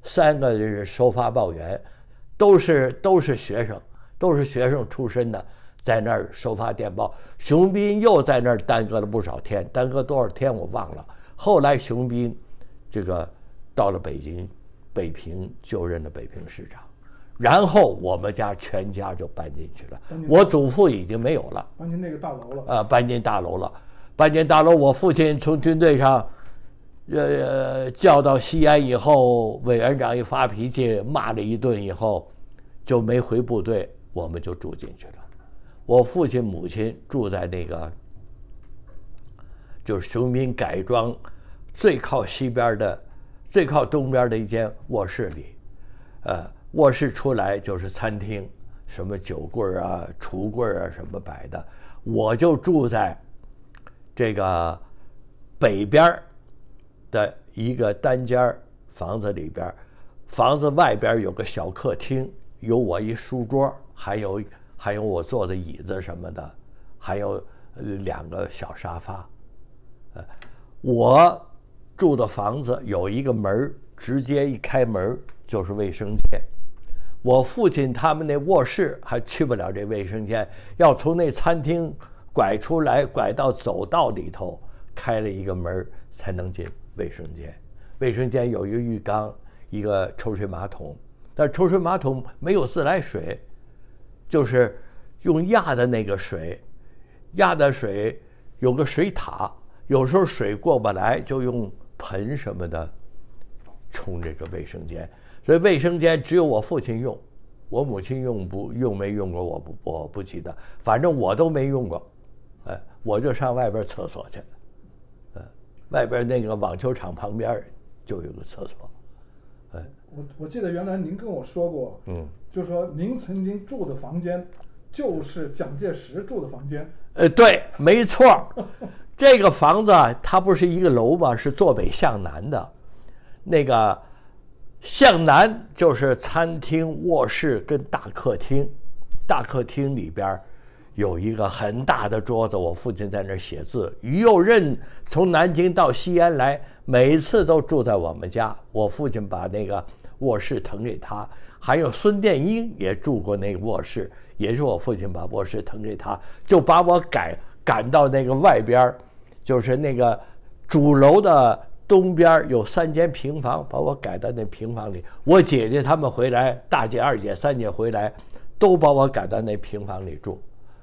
三个人收发报员，都是都是学生。都是学生出身的，在那儿收发电报。熊斌又在那儿耽搁了不少天，耽搁多少天我忘了。后来熊斌，这个到了北京，北平就任了北平市长。然后我们家全家就搬进去了。我祖父已经没有了，搬进那个大楼了。呃，搬进大楼了，搬进大楼。我父亲从军队上，呃，叫到西安以后，委员长一发脾气骂了一顿以后，就没回部队。我们就住进去了。我父亲母亲住在那个，就是雄民改装最靠西边的、最靠东边的一间卧室里。呃，卧室出来就是餐厅，什么酒柜啊、橱柜啊什么摆的。我就住在这个北边的一个单间房子里边，房子外边有个小客厅，有我一书桌。还有还有，我坐的椅子什么的，还有两个小沙发。呃，我住的房子有一个门儿，直接一开门就是卫生间。我父亲他们那卧室还去不了这卫生间，要从那餐厅拐出来，拐到走道里头，开了一个门才能进卫生间。卫生间有一个浴缸，一个抽水马桶，但抽水马桶没有自来水。就是用压的那个水，压的水有个水塔，有时候水过不来，就用盆什么的冲这个卫生间。所以卫生间只有我父亲用，我母亲用不用没用过，我不我不记得，反正我都没用过。哎，我就上外边厕所去，嗯，外边那个网球场旁边就有个厕所，哎。我我记得原来您跟我说过，嗯。就说您曾经住的房间，就是蒋介石住的房间。呃，对，没错儿。这个房子它不是一个楼嘛，是坐北向南的。那个向南就是餐厅、卧室跟大客厅。大客厅里边有一个很大的桌子，我父亲在那儿写字。于右任从南京到西安来，每次都住在我们家。我父亲把那个卧室腾给他。还有孙殿英也住过那个卧室，也是我父亲把卧室腾给他，就把我赶赶到那个外边儿，就是那个主楼的东边儿有三间平房，把我赶到那平房里。我姐姐他们回来，大姐、二姐、三姐回来，都把我赶到那平房里住。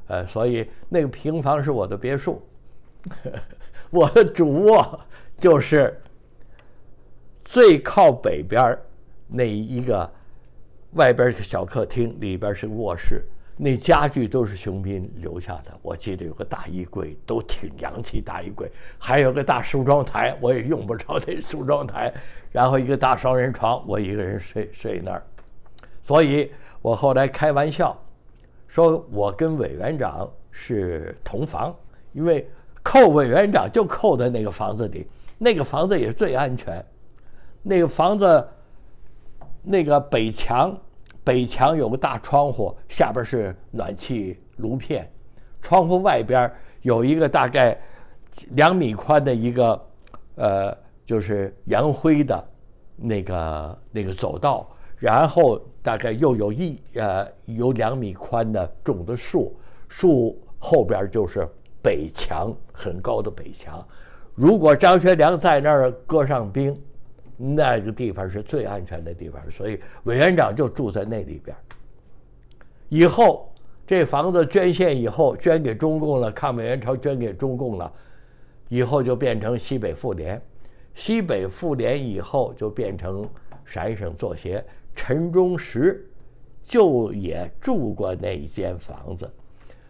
呃，所以那个平房是我的别墅，我的主卧就是最靠北边儿那一个。外边是小客厅，里边是卧室。那家具都是熊斌留下的。我记得有个大衣柜，都挺洋气。大衣柜还有个大梳妆台，我也用不着那梳妆台。然后一个大双人床，我一个人睡睡那儿。所以我后来开玩笑，说我跟委员长是同房，因为扣委员长就扣在那个房子里，那个房子也是最安全。那个房子。那个北墙，北墙有个大窗户，下边是暖气炉片，窗户外边有一个大概两米宽的一个呃，就是扬灰的那个那个走道，然后大概又有一呃有两米宽的种的树，树后边就是北墙，很高的北墙。如果张学良在那儿搁上兵。那个地方是最安全的地方，所以委员长就住在那里边。以后这房子捐献以后，捐给中共了，抗美援朝捐给中共了，以后就变成西北妇联，西北妇联以后就变成陕西省作协。陈忠实就也住过那一间房子，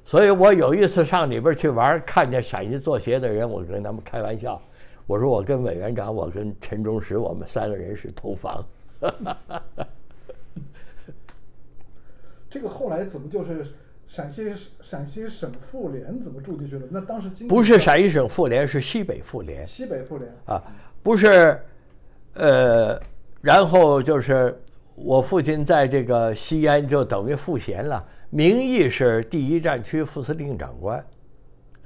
所以我有一次上里边去玩，看见陕西作协的人，我跟他们开玩笑。我说我跟委员长，我跟陈忠实，我们三个人是同房。这个后来怎么就是陕西陕西省妇联怎么住进去了？那当时不是陕西省妇联，是西北妇联。西北妇联啊，不是呃，然后就是我父亲在这个西安就等于赋闲了，名义是第一战区副司令长官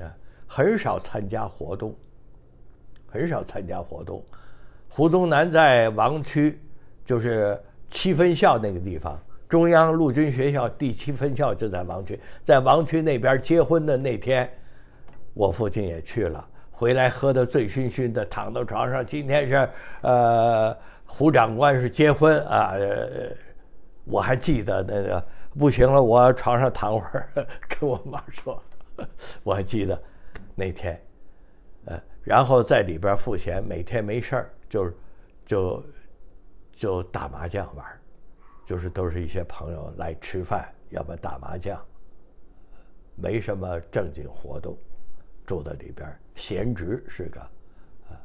啊，很少参加活动。很少参加活动。胡宗南在王区，就是七分校那个地方，中央陆军学校第七分校就在王区，在王区那边结婚的那天，我父亲也去了，回来喝的醉醺醺的，躺到床上。今天是，呃，胡长官是结婚啊，我还记得那个不行了，我床上躺会儿，跟我妈说，我还记得那天，呃。然后在里边儿付钱，每天没事儿就就就打麻将玩儿，就是都是一些朋友来吃饭，要么打麻将，没什么正经活动，住在里边儿闲职是个啊。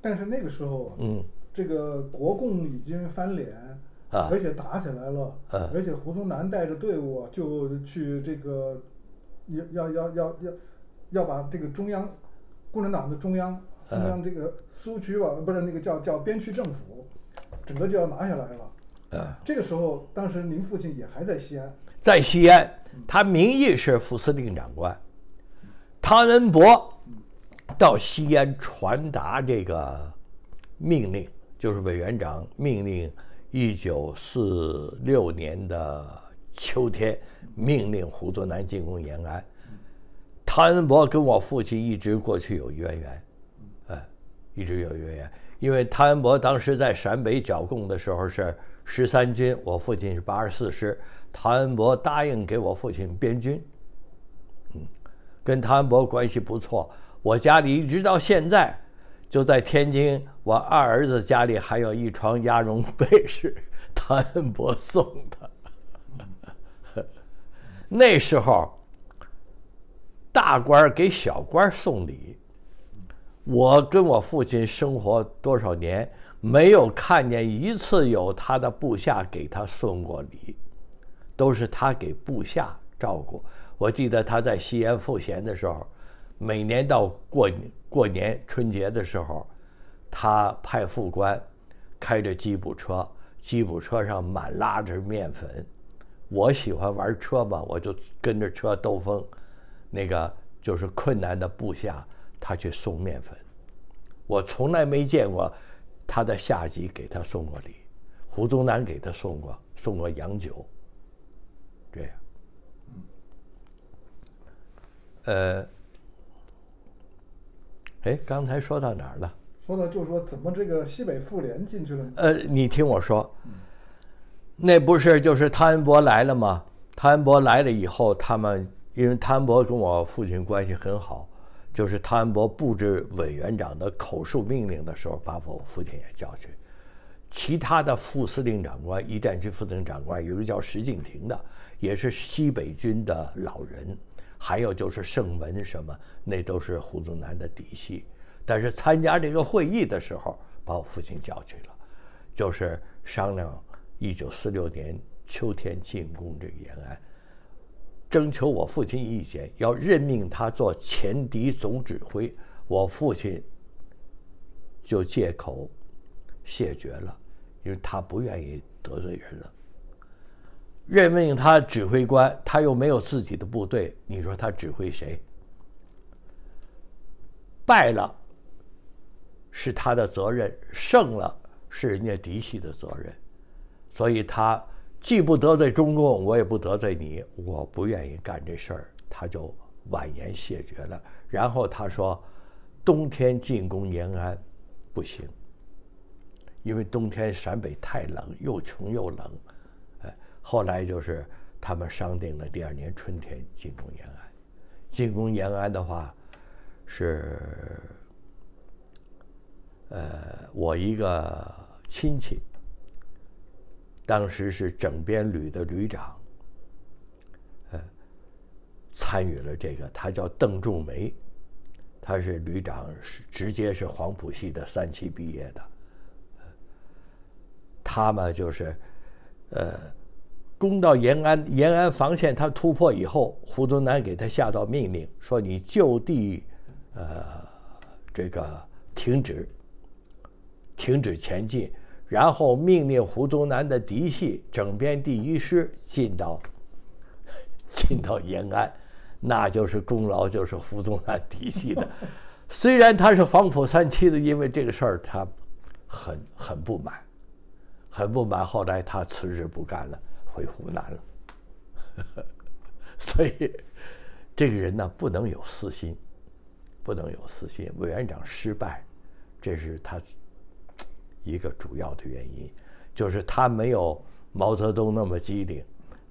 但是那个时候，嗯，这个国共已经翻脸啊，而且打起来了，嗯，而且胡宗南带着队伍就去这个要要要要要。要把这个中央，共产党的中央，中央这个苏区吧，不是那个叫叫边区政府，整个就要拿下来了。啊，这个时候，当时您父亲也还在西安，在西安，他名义是副司令长官，汤恩伯，到西安传达这个命令，就是委员长命令，一九四六年的秋天，命令胡宗南进攻延安。谭恩伯跟我父亲一直过去有渊源，哎，一直有渊源。因为谭恩伯当时在陕北剿共的时候是十三军，我父亲是八十四师。谭恩伯答应给我父亲编军，嗯，跟谭恩伯关系不错。我家里一直到现在，就在天津，我二儿子家里还有一床鸭绒被是谭恩伯送的，那时候。大官给小官送礼，我跟我父亲生活多少年，没有看见一次有他的部下给他送过礼，都是他给部下照顾。我记得他在西安赋闲的时候，每年到过过年春节的时候，他派副官开着吉普车，吉普车上满拉着面粉。我喜欢玩车嘛，我就跟着车兜风。那个就是困难的部下，他去送面粉。我从来没见过他的下级给他送过礼。胡宗南给他送过，送过洋酒。这样，呃，哎，刚才说到哪儿了？说到就是说，怎么这个西北妇联进去了？呃，你听我说，那不是就是汤恩伯来了吗？汤恩伯来了以后，他们。因为恩伯跟我父亲关系很好，就是恩伯布置委员长的口述命令的时候，把我父亲也叫去。其他的副司令长官、一战区副司令长官，有个叫石敬亭的，也是西北军的老人。还有就是盛文什么，那都是胡宗南的嫡系。但是参加这个会议的时候，把我父亲叫去了，就是商量一九四六年秋天进攻这个延安。征求我父亲意见，要任命他做前敌总指挥，我父亲就借口谢绝了，因为他不愿意得罪人了。任命他指挥官，他又没有自己的部队，你说他指挥谁？败了是他的责任，胜了是人家嫡系的责任，所以他。既不得罪中共，我也不得罪你，我不愿意干这事儿，他就婉言谢绝了。然后他说，冬天进攻延安不行，因为冬天陕北太冷，又穷又冷。哎，后来就是他们商定了第二年春天进攻延安。进攻延安的话，是呃，我一个亲戚。当时是整编旅的旅长，呃，参与了这个，他叫邓仲梅，他是旅长是直接是黄埔系的三期毕业的，他嘛就是，呃，攻到延安延安防线，他突破以后，胡宗南给他下道命令说，你就地，呃，这个停止，停止前进。然后命令胡宗南的嫡系整编第一师进到，进到延安，那就是功劳就是胡宗南嫡系的。虽然他是黄埔三期的，因为这个事儿他很很不满，很不满。后来他辞职不干了，回湖南了。所以这个人呢，不能有私心，不能有私心。委员长失败，这是他。一个主要的原因，就是他没有毛泽东那么机灵，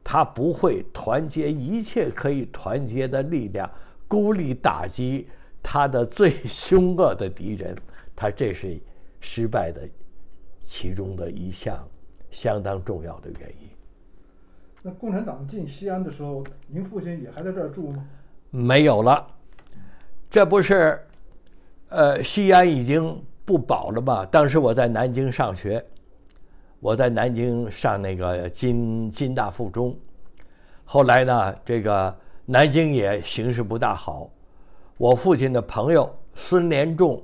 他不会团结一切可以团结的力量，孤立打击他的最凶恶的敌人，他这是失败的其中的一项相当重要的原因。那共产党进西安的时候，您父亲也还在这儿住吗？没有了，这不是，呃，西安已经。不保了嘛？当时我在南京上学，我在南京上那个金金大附中。后来呢，这个南京也形势不大好。我父亲的朋友孙连仲，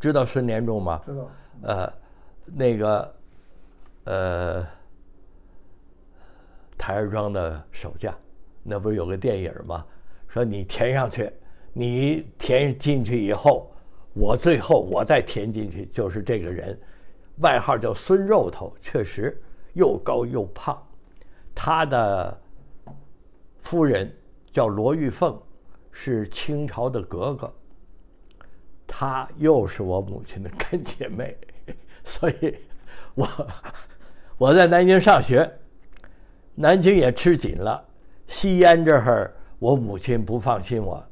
知道孙连仲吗？知道。呃，那个，呃，台儿庄的守将，那不是有个电影吗？说你填上去，你填进去以后。我最后我再填进去就是这个人，外号叫孙肉头，确实又高又胖。他的夫人叫罗玉凤，是清朝的格格。他又是我母亲的干姐妹，所以，我我在南京上学，南京也吃紧了，吸烟这会儿我母亲不放心我，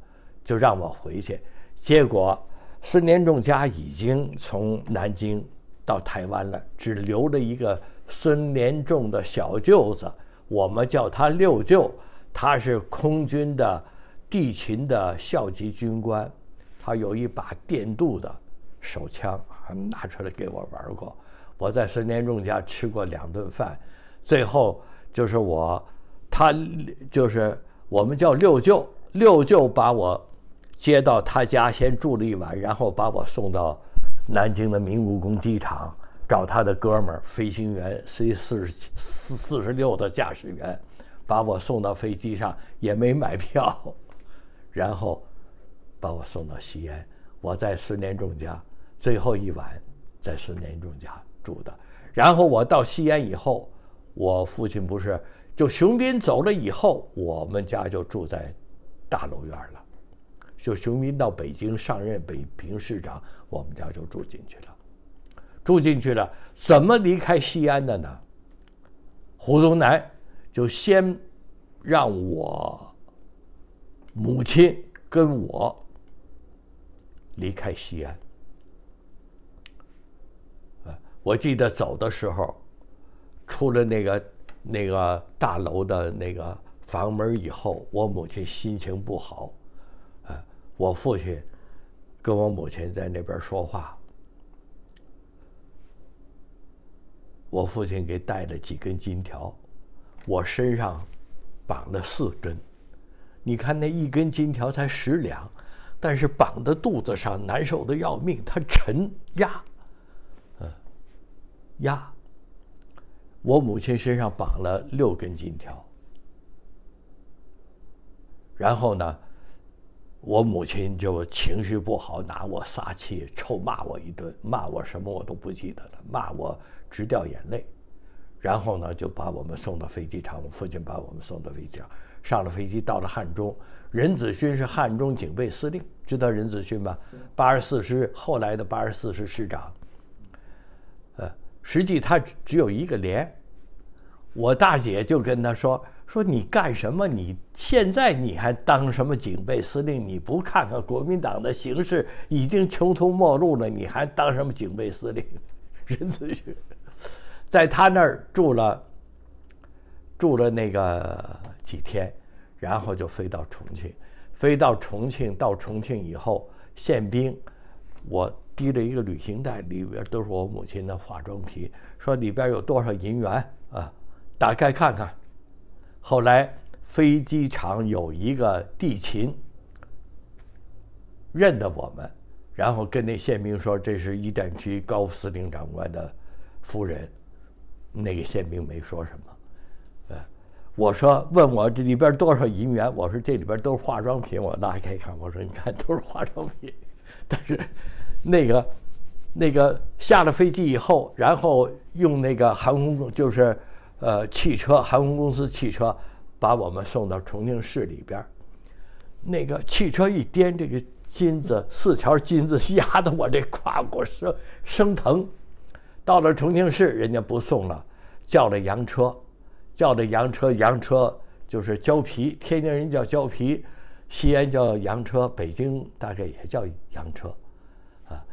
就让我回去，结果。孙连仲家已经从南京到台湾了，只留了一个孙连仲的小舅子，我们叫他六舅，他是空军的地勤的校级军官，他有一把电镀的手枪，还拿出来给我玩过。我在孙连仲家吃过两顿饭，最后就是我，他就是我们叫六舅，六舅把我。接到他家先住了一晚，然后把我送到南京的明故宫机场，找他的哥们儿飞行员 C 四四四十六的驾驶员，把我送到飞机上也没买票，然后把我送到西安。我在孙连仲家最后一晚在孙连仲家住的。然后我到西安以后，我父亲不是就熊斌走了以后，我们家就住在大楼院了。就熊斌到北京上任北平市长，我们家就住进去了。住进去了，怎么离开西安的呢？胡宗南就先让我母亲跟我离开西安。我记得走的时候，出了那个那个大楼的那个房门以后，我母亲心情不好。我父亲跟我母亲在那边说话。我父亲给带了几根金条，我身上绑了四根。你看那一根金条才十两，但是绑在肚子上难受的要命，它沉压，嗯，压。我母亲身上绑了六根金条，然后呢？我母亲就情绪不好，拿我撒气，臭骂我一顿，骂我什么我都不记得了，骂我直掉眼泪。然后呢，就把我们送到飞机场，我父亲把我们送到飞机场，上了飞机，到了汉中。任子勋是汉中警备司令，知道任子勋吗？八十四师后来的八十四师师长。呃，实际他只有一个连。我大姐就跟他说。说你干什么？你现在你还当什么警备司令？你不看看国民党的形势已经穷途末路了，你还当什么警备司令？任子旭，在他那儿住了住了那个几天，然后就飞到重庆，飞到重庆，到重庆以后，宪兵，我提了一个旅行袋，里边都是我母亲的化妆品，说里边有多少银元啊？打开看看。后来飞机场有一个地勤认得我们，然后跟那宪兵说：“这是一战区高司令长官的夫人。”那个宪兵没说什么。呃，我说问我这里边多少银元？我说这里边都是化妆品。我拉开一看，我说你看都是化妆品。但是那个那个下了飞机以后，然后用那个航空就是。呃，汽车，航空公司汽车，把我们送到重庆市里边那个汽车一颠，这个金子四条金子压得我这胯骨生生疼。到了重庆市，人家不送了，叫了洋车，叫了洋车洋车就是胶皮，天津人叫胶皮，西安叫洋车，北京大概也叫洋车。啊，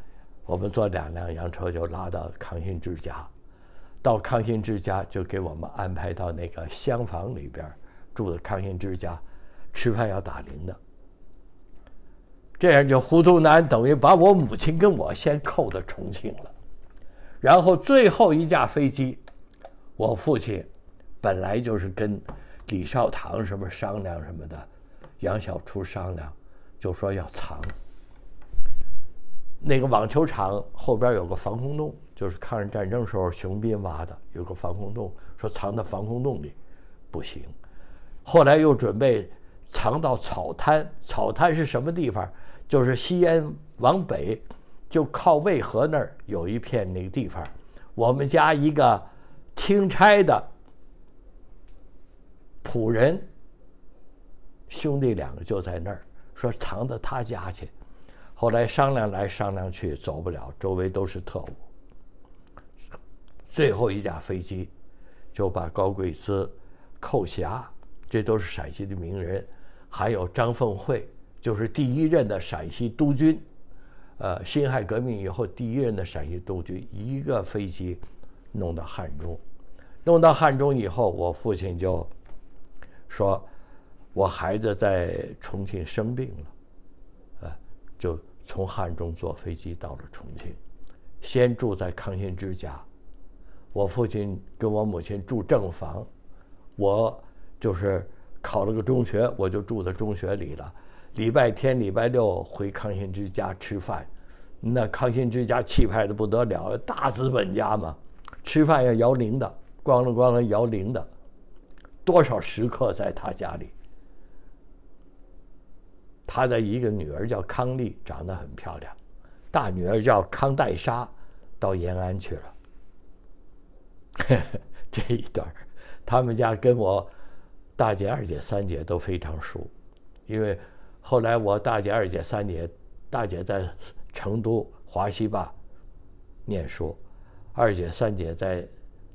我们坐两辆洋车就拉到康心之家。到康欣之家就给我们安排到那个厢房里边住的康欣之家，吃饭要打铃的。这样就胡宗南等于把我母亲跟我先扣到重庆了，然后最后一架飞机，我父亲本来就是跟李少堂什么商量什么的，杨小初商量，就说要藏。那个网球场后边有个防空洞。就是抗日战争时候，熊斌挖的有个防空洞，说藏在防空洞里，不行。后来又准备藏到草滩，草滩是什么地方？就是西安往北，就靠渭河那儿有一片那个地方。我们家一个听差的仆人兄弟两个就在那儿，说藏到他家去。后来商量来商量去，走不了，周围都是特务。最后一架飞机就把高贵姿、寇霞，这都是陕西的名人，还有张凤会，就是第一任的陕西督军。呃，辛亥革命以后，第一任的陕西督军，一个飞机弄到汉中，弄到汉中以后，我父亲就说，我孩子在重庆生病了，呃，就从汉中坐飞机到了重庆，先住在康心之家。我父亲跟我母亲住正房，我就是考了个中学，我就住在中学里了。礼拜天、礼拜六回康欣之家吃饭，那康欣之家气派的不得了，大资本家嘛。吃饭要摇铃的，咣啷咣啷摇铃的，多少食客在他家里。他的一个女儿叫康丽，长得很漂亮；大女儿叫康黛莎，到延安去了。这一段，他们家跟我大姐、二姐、三姐都非常熟，因为后来我大姐、二姐、三姐，大姐在成都华西坝念书，二姐、三姐在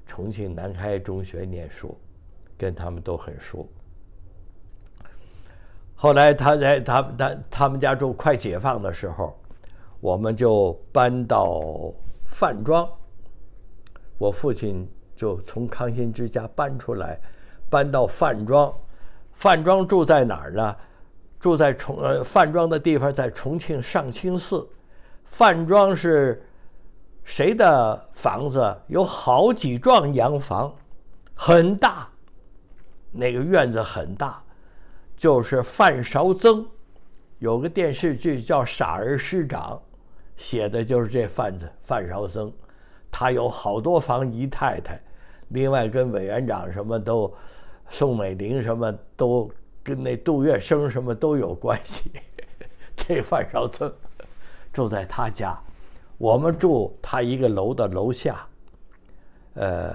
重庆南开中学念书，跟他们都很熟。后来他在他他他们家住快解放的时候，我们就搬到饭庄。我父亲就从康欣之家搬出来，搬到范庄。范庄住在哪儿呢？住在重呃范庄的地方在重庆上清寺。范庄是谁的房子？有好几幢洋房，很大，那个院子很大。就是范绍曾，有个电视剧叫《傻儿师长》，写的就是这范子范绍曾。他有好多房姨太太，另外跟委员长什么都，宋美龄什么都跟那杜月笙什么都有关系。这范绍曾住在他家，我们住他一个楼的楼下。呃，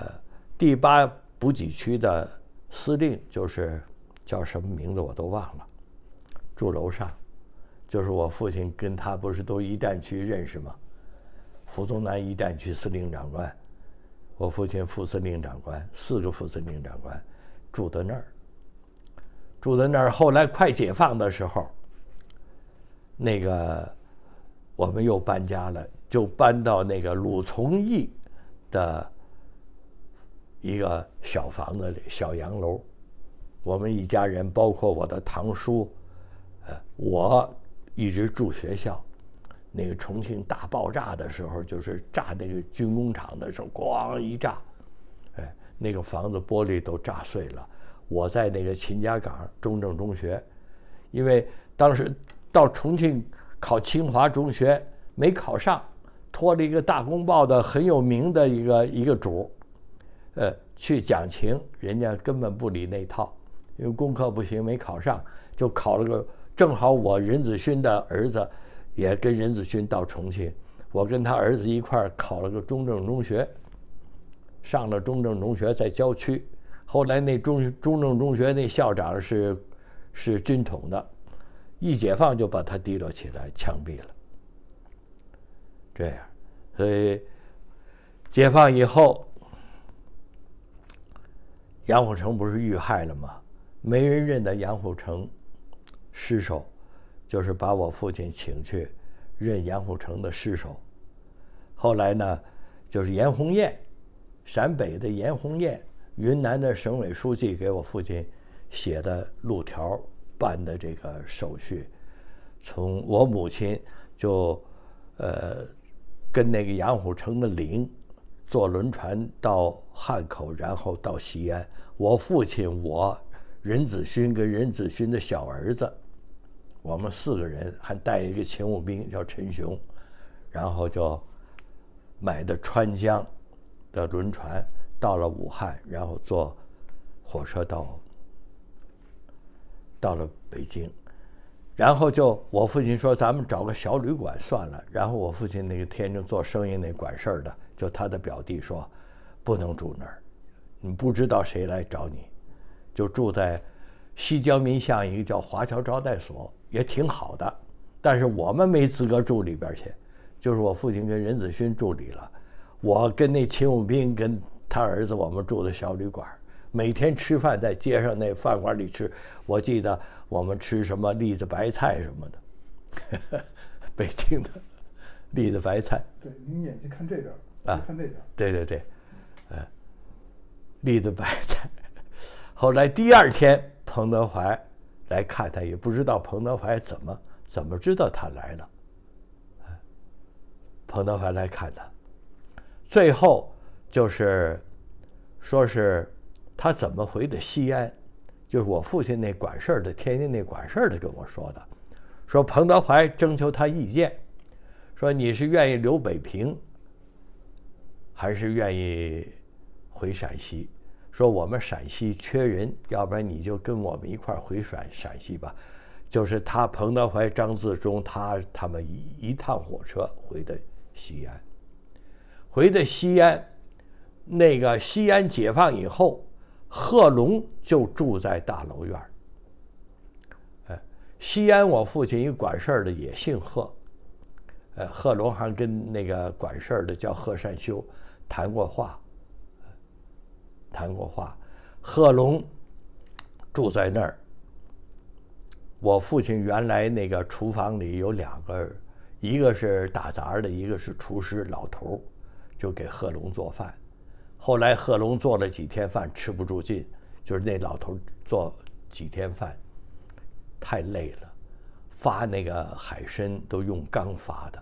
第八补给区的司令就是叫什么名字我都忘了，住楼上，就是我父亲跟他不是都一战区认识吗？胡宗南一战区司令长官，我父亲副司令长官，四个副司令长官住在那儿。住在那儿，后来快解放的时候，那个我们又搬家了，就搬到那个鲁从义的一个小房子里，小洋楼。我们一家人，包括我的堂叔，呃，我一直住学校。那个重庆大爆炸的时候，就是炸那个军工厂的时候，咣一炸，哎，那个房子玻璃都炸碎了。我在那个秦家岗中正中学，因为当时到重庆考清华中学没考上，托了一个大公报的很有名的一个一个主，呃，去讲情，人家根本不理那套，因为功课不行没考上，就考了个正好我任子勋的儿子。也跟任子勋到重庆，我跟他儿子一块儿考了个中正中学，上了中正中学在郊区。后来那中中正中学那校长是是军统的，一解放就把他提溜起来，枪毙了。这样，所以解放以后，杨虎城不是遇害了吗？没人认得杨虎城尸首。就是把我父亲请去，任杨虎城的尸首。后来呢，就是严鸿雁，陕北的严鸿雁，云南的省委书记给我父亲写的路条，办的这个手续。从我母亲就，呃，跟那个杨虎城的灵，坐轮船到汉口，然后到西安。我父亲，我任子勋跟任子勋的小儿子。我们四个人还带一个勤务兵，叫陈雄，然后就买的川江的轮船到了武汉，然后坐火车到到了北京，然后就我父亲说：“咱们找个小旅馆算了。”然后我父亲那个天津做生意那管事儿的，就他的表弟说：“不能住那儿，你不知道谁来找你。”就住在西郊民巷一个叫华侨招待所。也挺好的，但是我们没资格住里边去，就是我父亲跟任子勋住里了，我跟那秦务斌跟他儿子我们住的小旅馆，每天吃饭在街上那饭馆里吃，我记得我们吃什么栗子白菜什么的，北京的栗子白菜。对，您眼睛看这边，啊，看那边。对对对，呃，栗子白菜。后来第二天，彭德怀。来看他，也不知道彭德怀怎么怎么知道他来了。彭德怀来看他，最后就是说是他怎么回的西安，就是我父亲那管事儿的，天津那管事儿的跟我说的，说彭德怀征求他意见，说你是愿意留北平，还是愿意回陕西。说我们陕西缺人，要不然你就跟我们一块回陕陕西吧。就是他彭德怀、张自忠，他他们一一趟火车回的西安，回的西安。那个西安解放以后，贺龙就住在大楼院儿。哎，西安我父亲一管事儿的也姓贺，呃，贺龙还跟那个管事儿的叫贺善修谈过话。谈过话，贺龙住在那儿。我父亲原来那个厨房里有两个，一个是打杂的，一个是厨师老头，就给贺龙做饭。后来贺龙做了几天饭吃不住劲，就是那老头做几天饭太累了，发那个海参都用钢发的。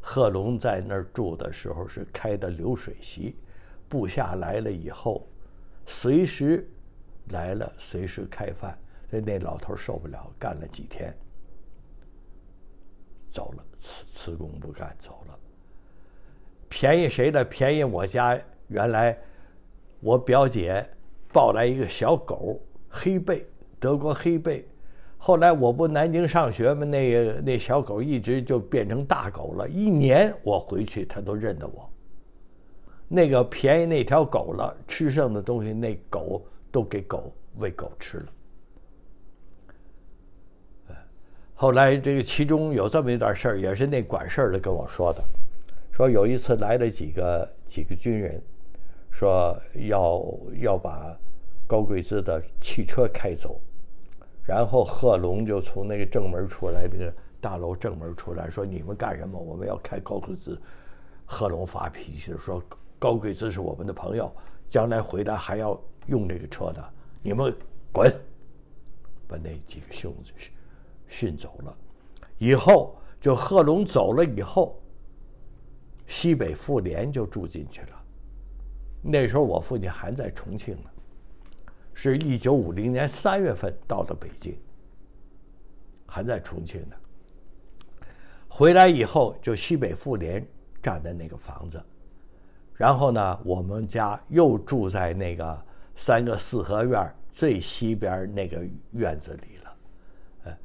贺龙在那儿住的时候是开的流水席，部下来了以后。随时来了，随时开饭。那那老头受不了，干了几天，走了，辞辞工不干，走了。便宜谁了？便宜我家原来我表姐抱来一个小狗，黑背德国黑背。后来我不南京上学吗？那个那小狗一直就变成大狗了。一年我回去，它都认得我。那个便宜那条狗了，吃剩的东西那狗都给狗喂狗吃了。后来这个其中有这么一段事儿，也是那管事儿的跟我说的，说有一次来了几个几个军人，说要要把高桂枝的汽车开走，然后贺龙就从那个正门出来，那个大楼正门出来说：“你们干什么？我们要开高桂滋。”贺龙发脾气说。高桂滋是我们的朋友，将来回来还要用这个车的，你们滚，把那几个兄弟训走了。以后就贺龙走了以后，西北妇联就住进去了。那时候我父亲还在重庆呢，是一九五零年三月份到的北京，还在重庆呢。回来以后就西北妇联占的那个房子。然后呢，我们家又住在那个三个四合院最西边那个院子里了。哎，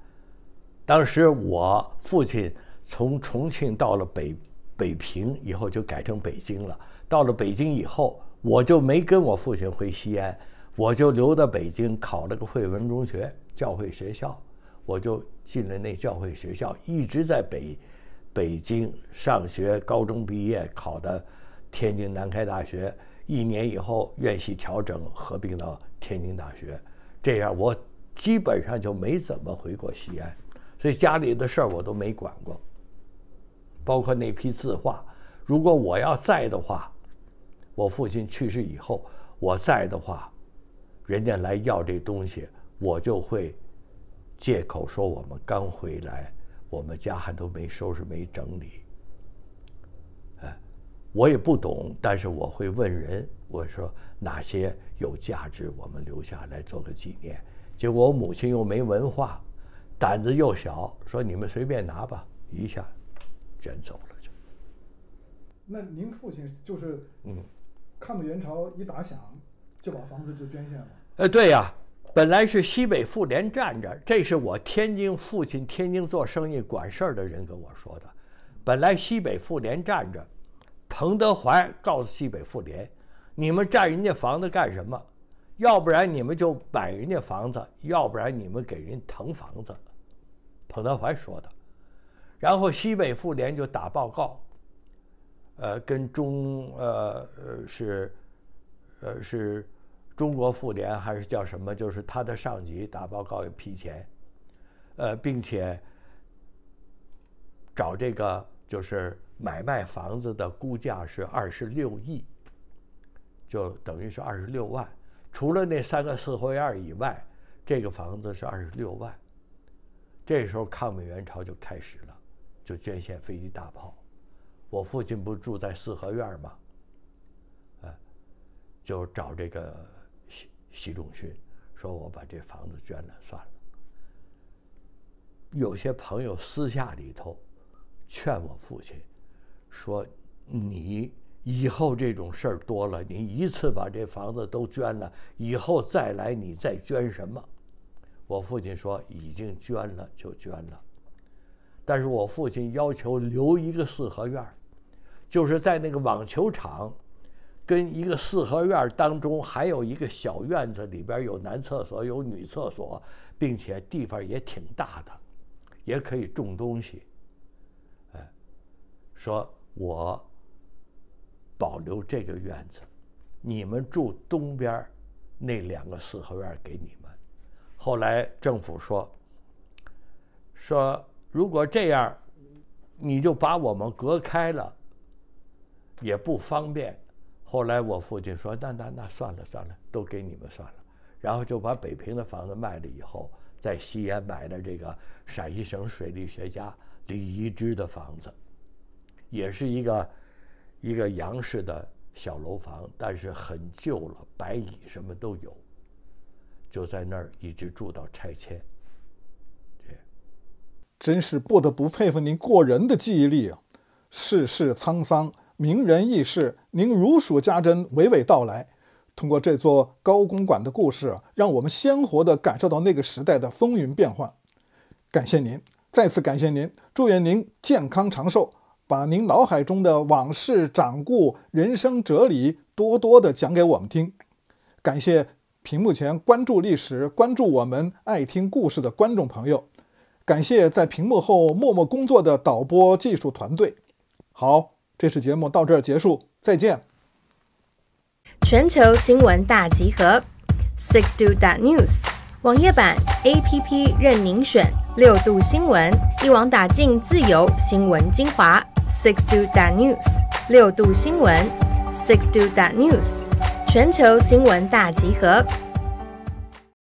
当时我父亲从重庆到了北北平以后，就改成北京了。到了北京以后，我就没跟我父亲回西安，我就留在北京考了个汇文中学教会学校，我就进了那教会学校，一直在北北京上学，高中毕业考的。天津南开大学一年以后，院系调整合并到天津大学，这样我基本上就没怎么回过西安，所以家里的事儿我都没管过。包括那批字画，如果我要在的话，我父亲去世以后，我在的话，人家来要这东西，我就会借口说我们刚回来，我们家还都没收拾没整理。我也不懂，但是我会问人。我说哪些有价值，我们留下来做个纪念。结果我母亲又没文化，胆子又小，说你们随便拿吧，一下卷走了。就那您父亲就是嗯，抗美援朝一打响，就把房子就捐献了。呃，对呀，本来是西北妇联站着，这是我天津父亲天津做生意管事儿的人跟我说的，本来西北妇联站着。彭德怀告诉西北妇联：“你们占人家房子干什么？要不然你们就买人家房子，要不然你们给人腾房子。”彭德怀说的。然后西北妇联就打报告，呃，跟中呃是，呃是，中国妇联还是叫什么？就是他的上级打报告批钱，呃，并且找这个就是。买卖房子的估价是二十六亿，就等于是二十六万。除了那三个四合院以外，这个房子是二十六万。这时候抗美援朝就开始了，就捐献飞机大炮。我父亲不住在四合院吗？呃，就找这个习习仲勋，说我把这房子捐了算了。有些朋友私下里头劝我父亲。说你以后这种事儿多了，你一次把这房子都捐了，以后再来你再捐什么？我父亲说已经捐了就捐了，但是我父亲要求留一个四合院，就是在那个网球场，跟一个四合院当中还有一个小院子，里边有男厕所有女厕所，并且地方也挺大的，也可以种东西。哎，说。我保留这个院子，你们住东边那两个四合院给你们。后来政府说说如果这样，你就把我们隔开了，也不方便。后来我父亲说那那那算了算了，都给你们算了。然后就把北平的房子卖了，以后在西安买的这个陕西省水利学家李一之的房子。也是一个一个洋式的小楼房，但是很旧了，白蚁什么都有，就在那儿一直住到拆迁。对，真是不得不佩服您过人的记忆力啊！世事沧桑，名人轶事，您如数家珍，娓娓道来。通过这座高公馆的故事，让我们鲜活的感受到那个时代的风云变幻。感谢您，再次感谢您，祝愿您健康长寿。把您脑海中的往事掌故、人生哲理多多的讲给我们听。感谢屏幕前关注历史、关注我们、爱听故事的观众朋友。感谢在屏幕后默默工作的导播技术团队。好，这次节目到这儿结束，再见。全球新闻大集合，Six Do o t news 网页版、APP 任您选，六度新闻一网打尽，自由新闻精华。Six That news 六度新闻 That news 全球新闻大集合。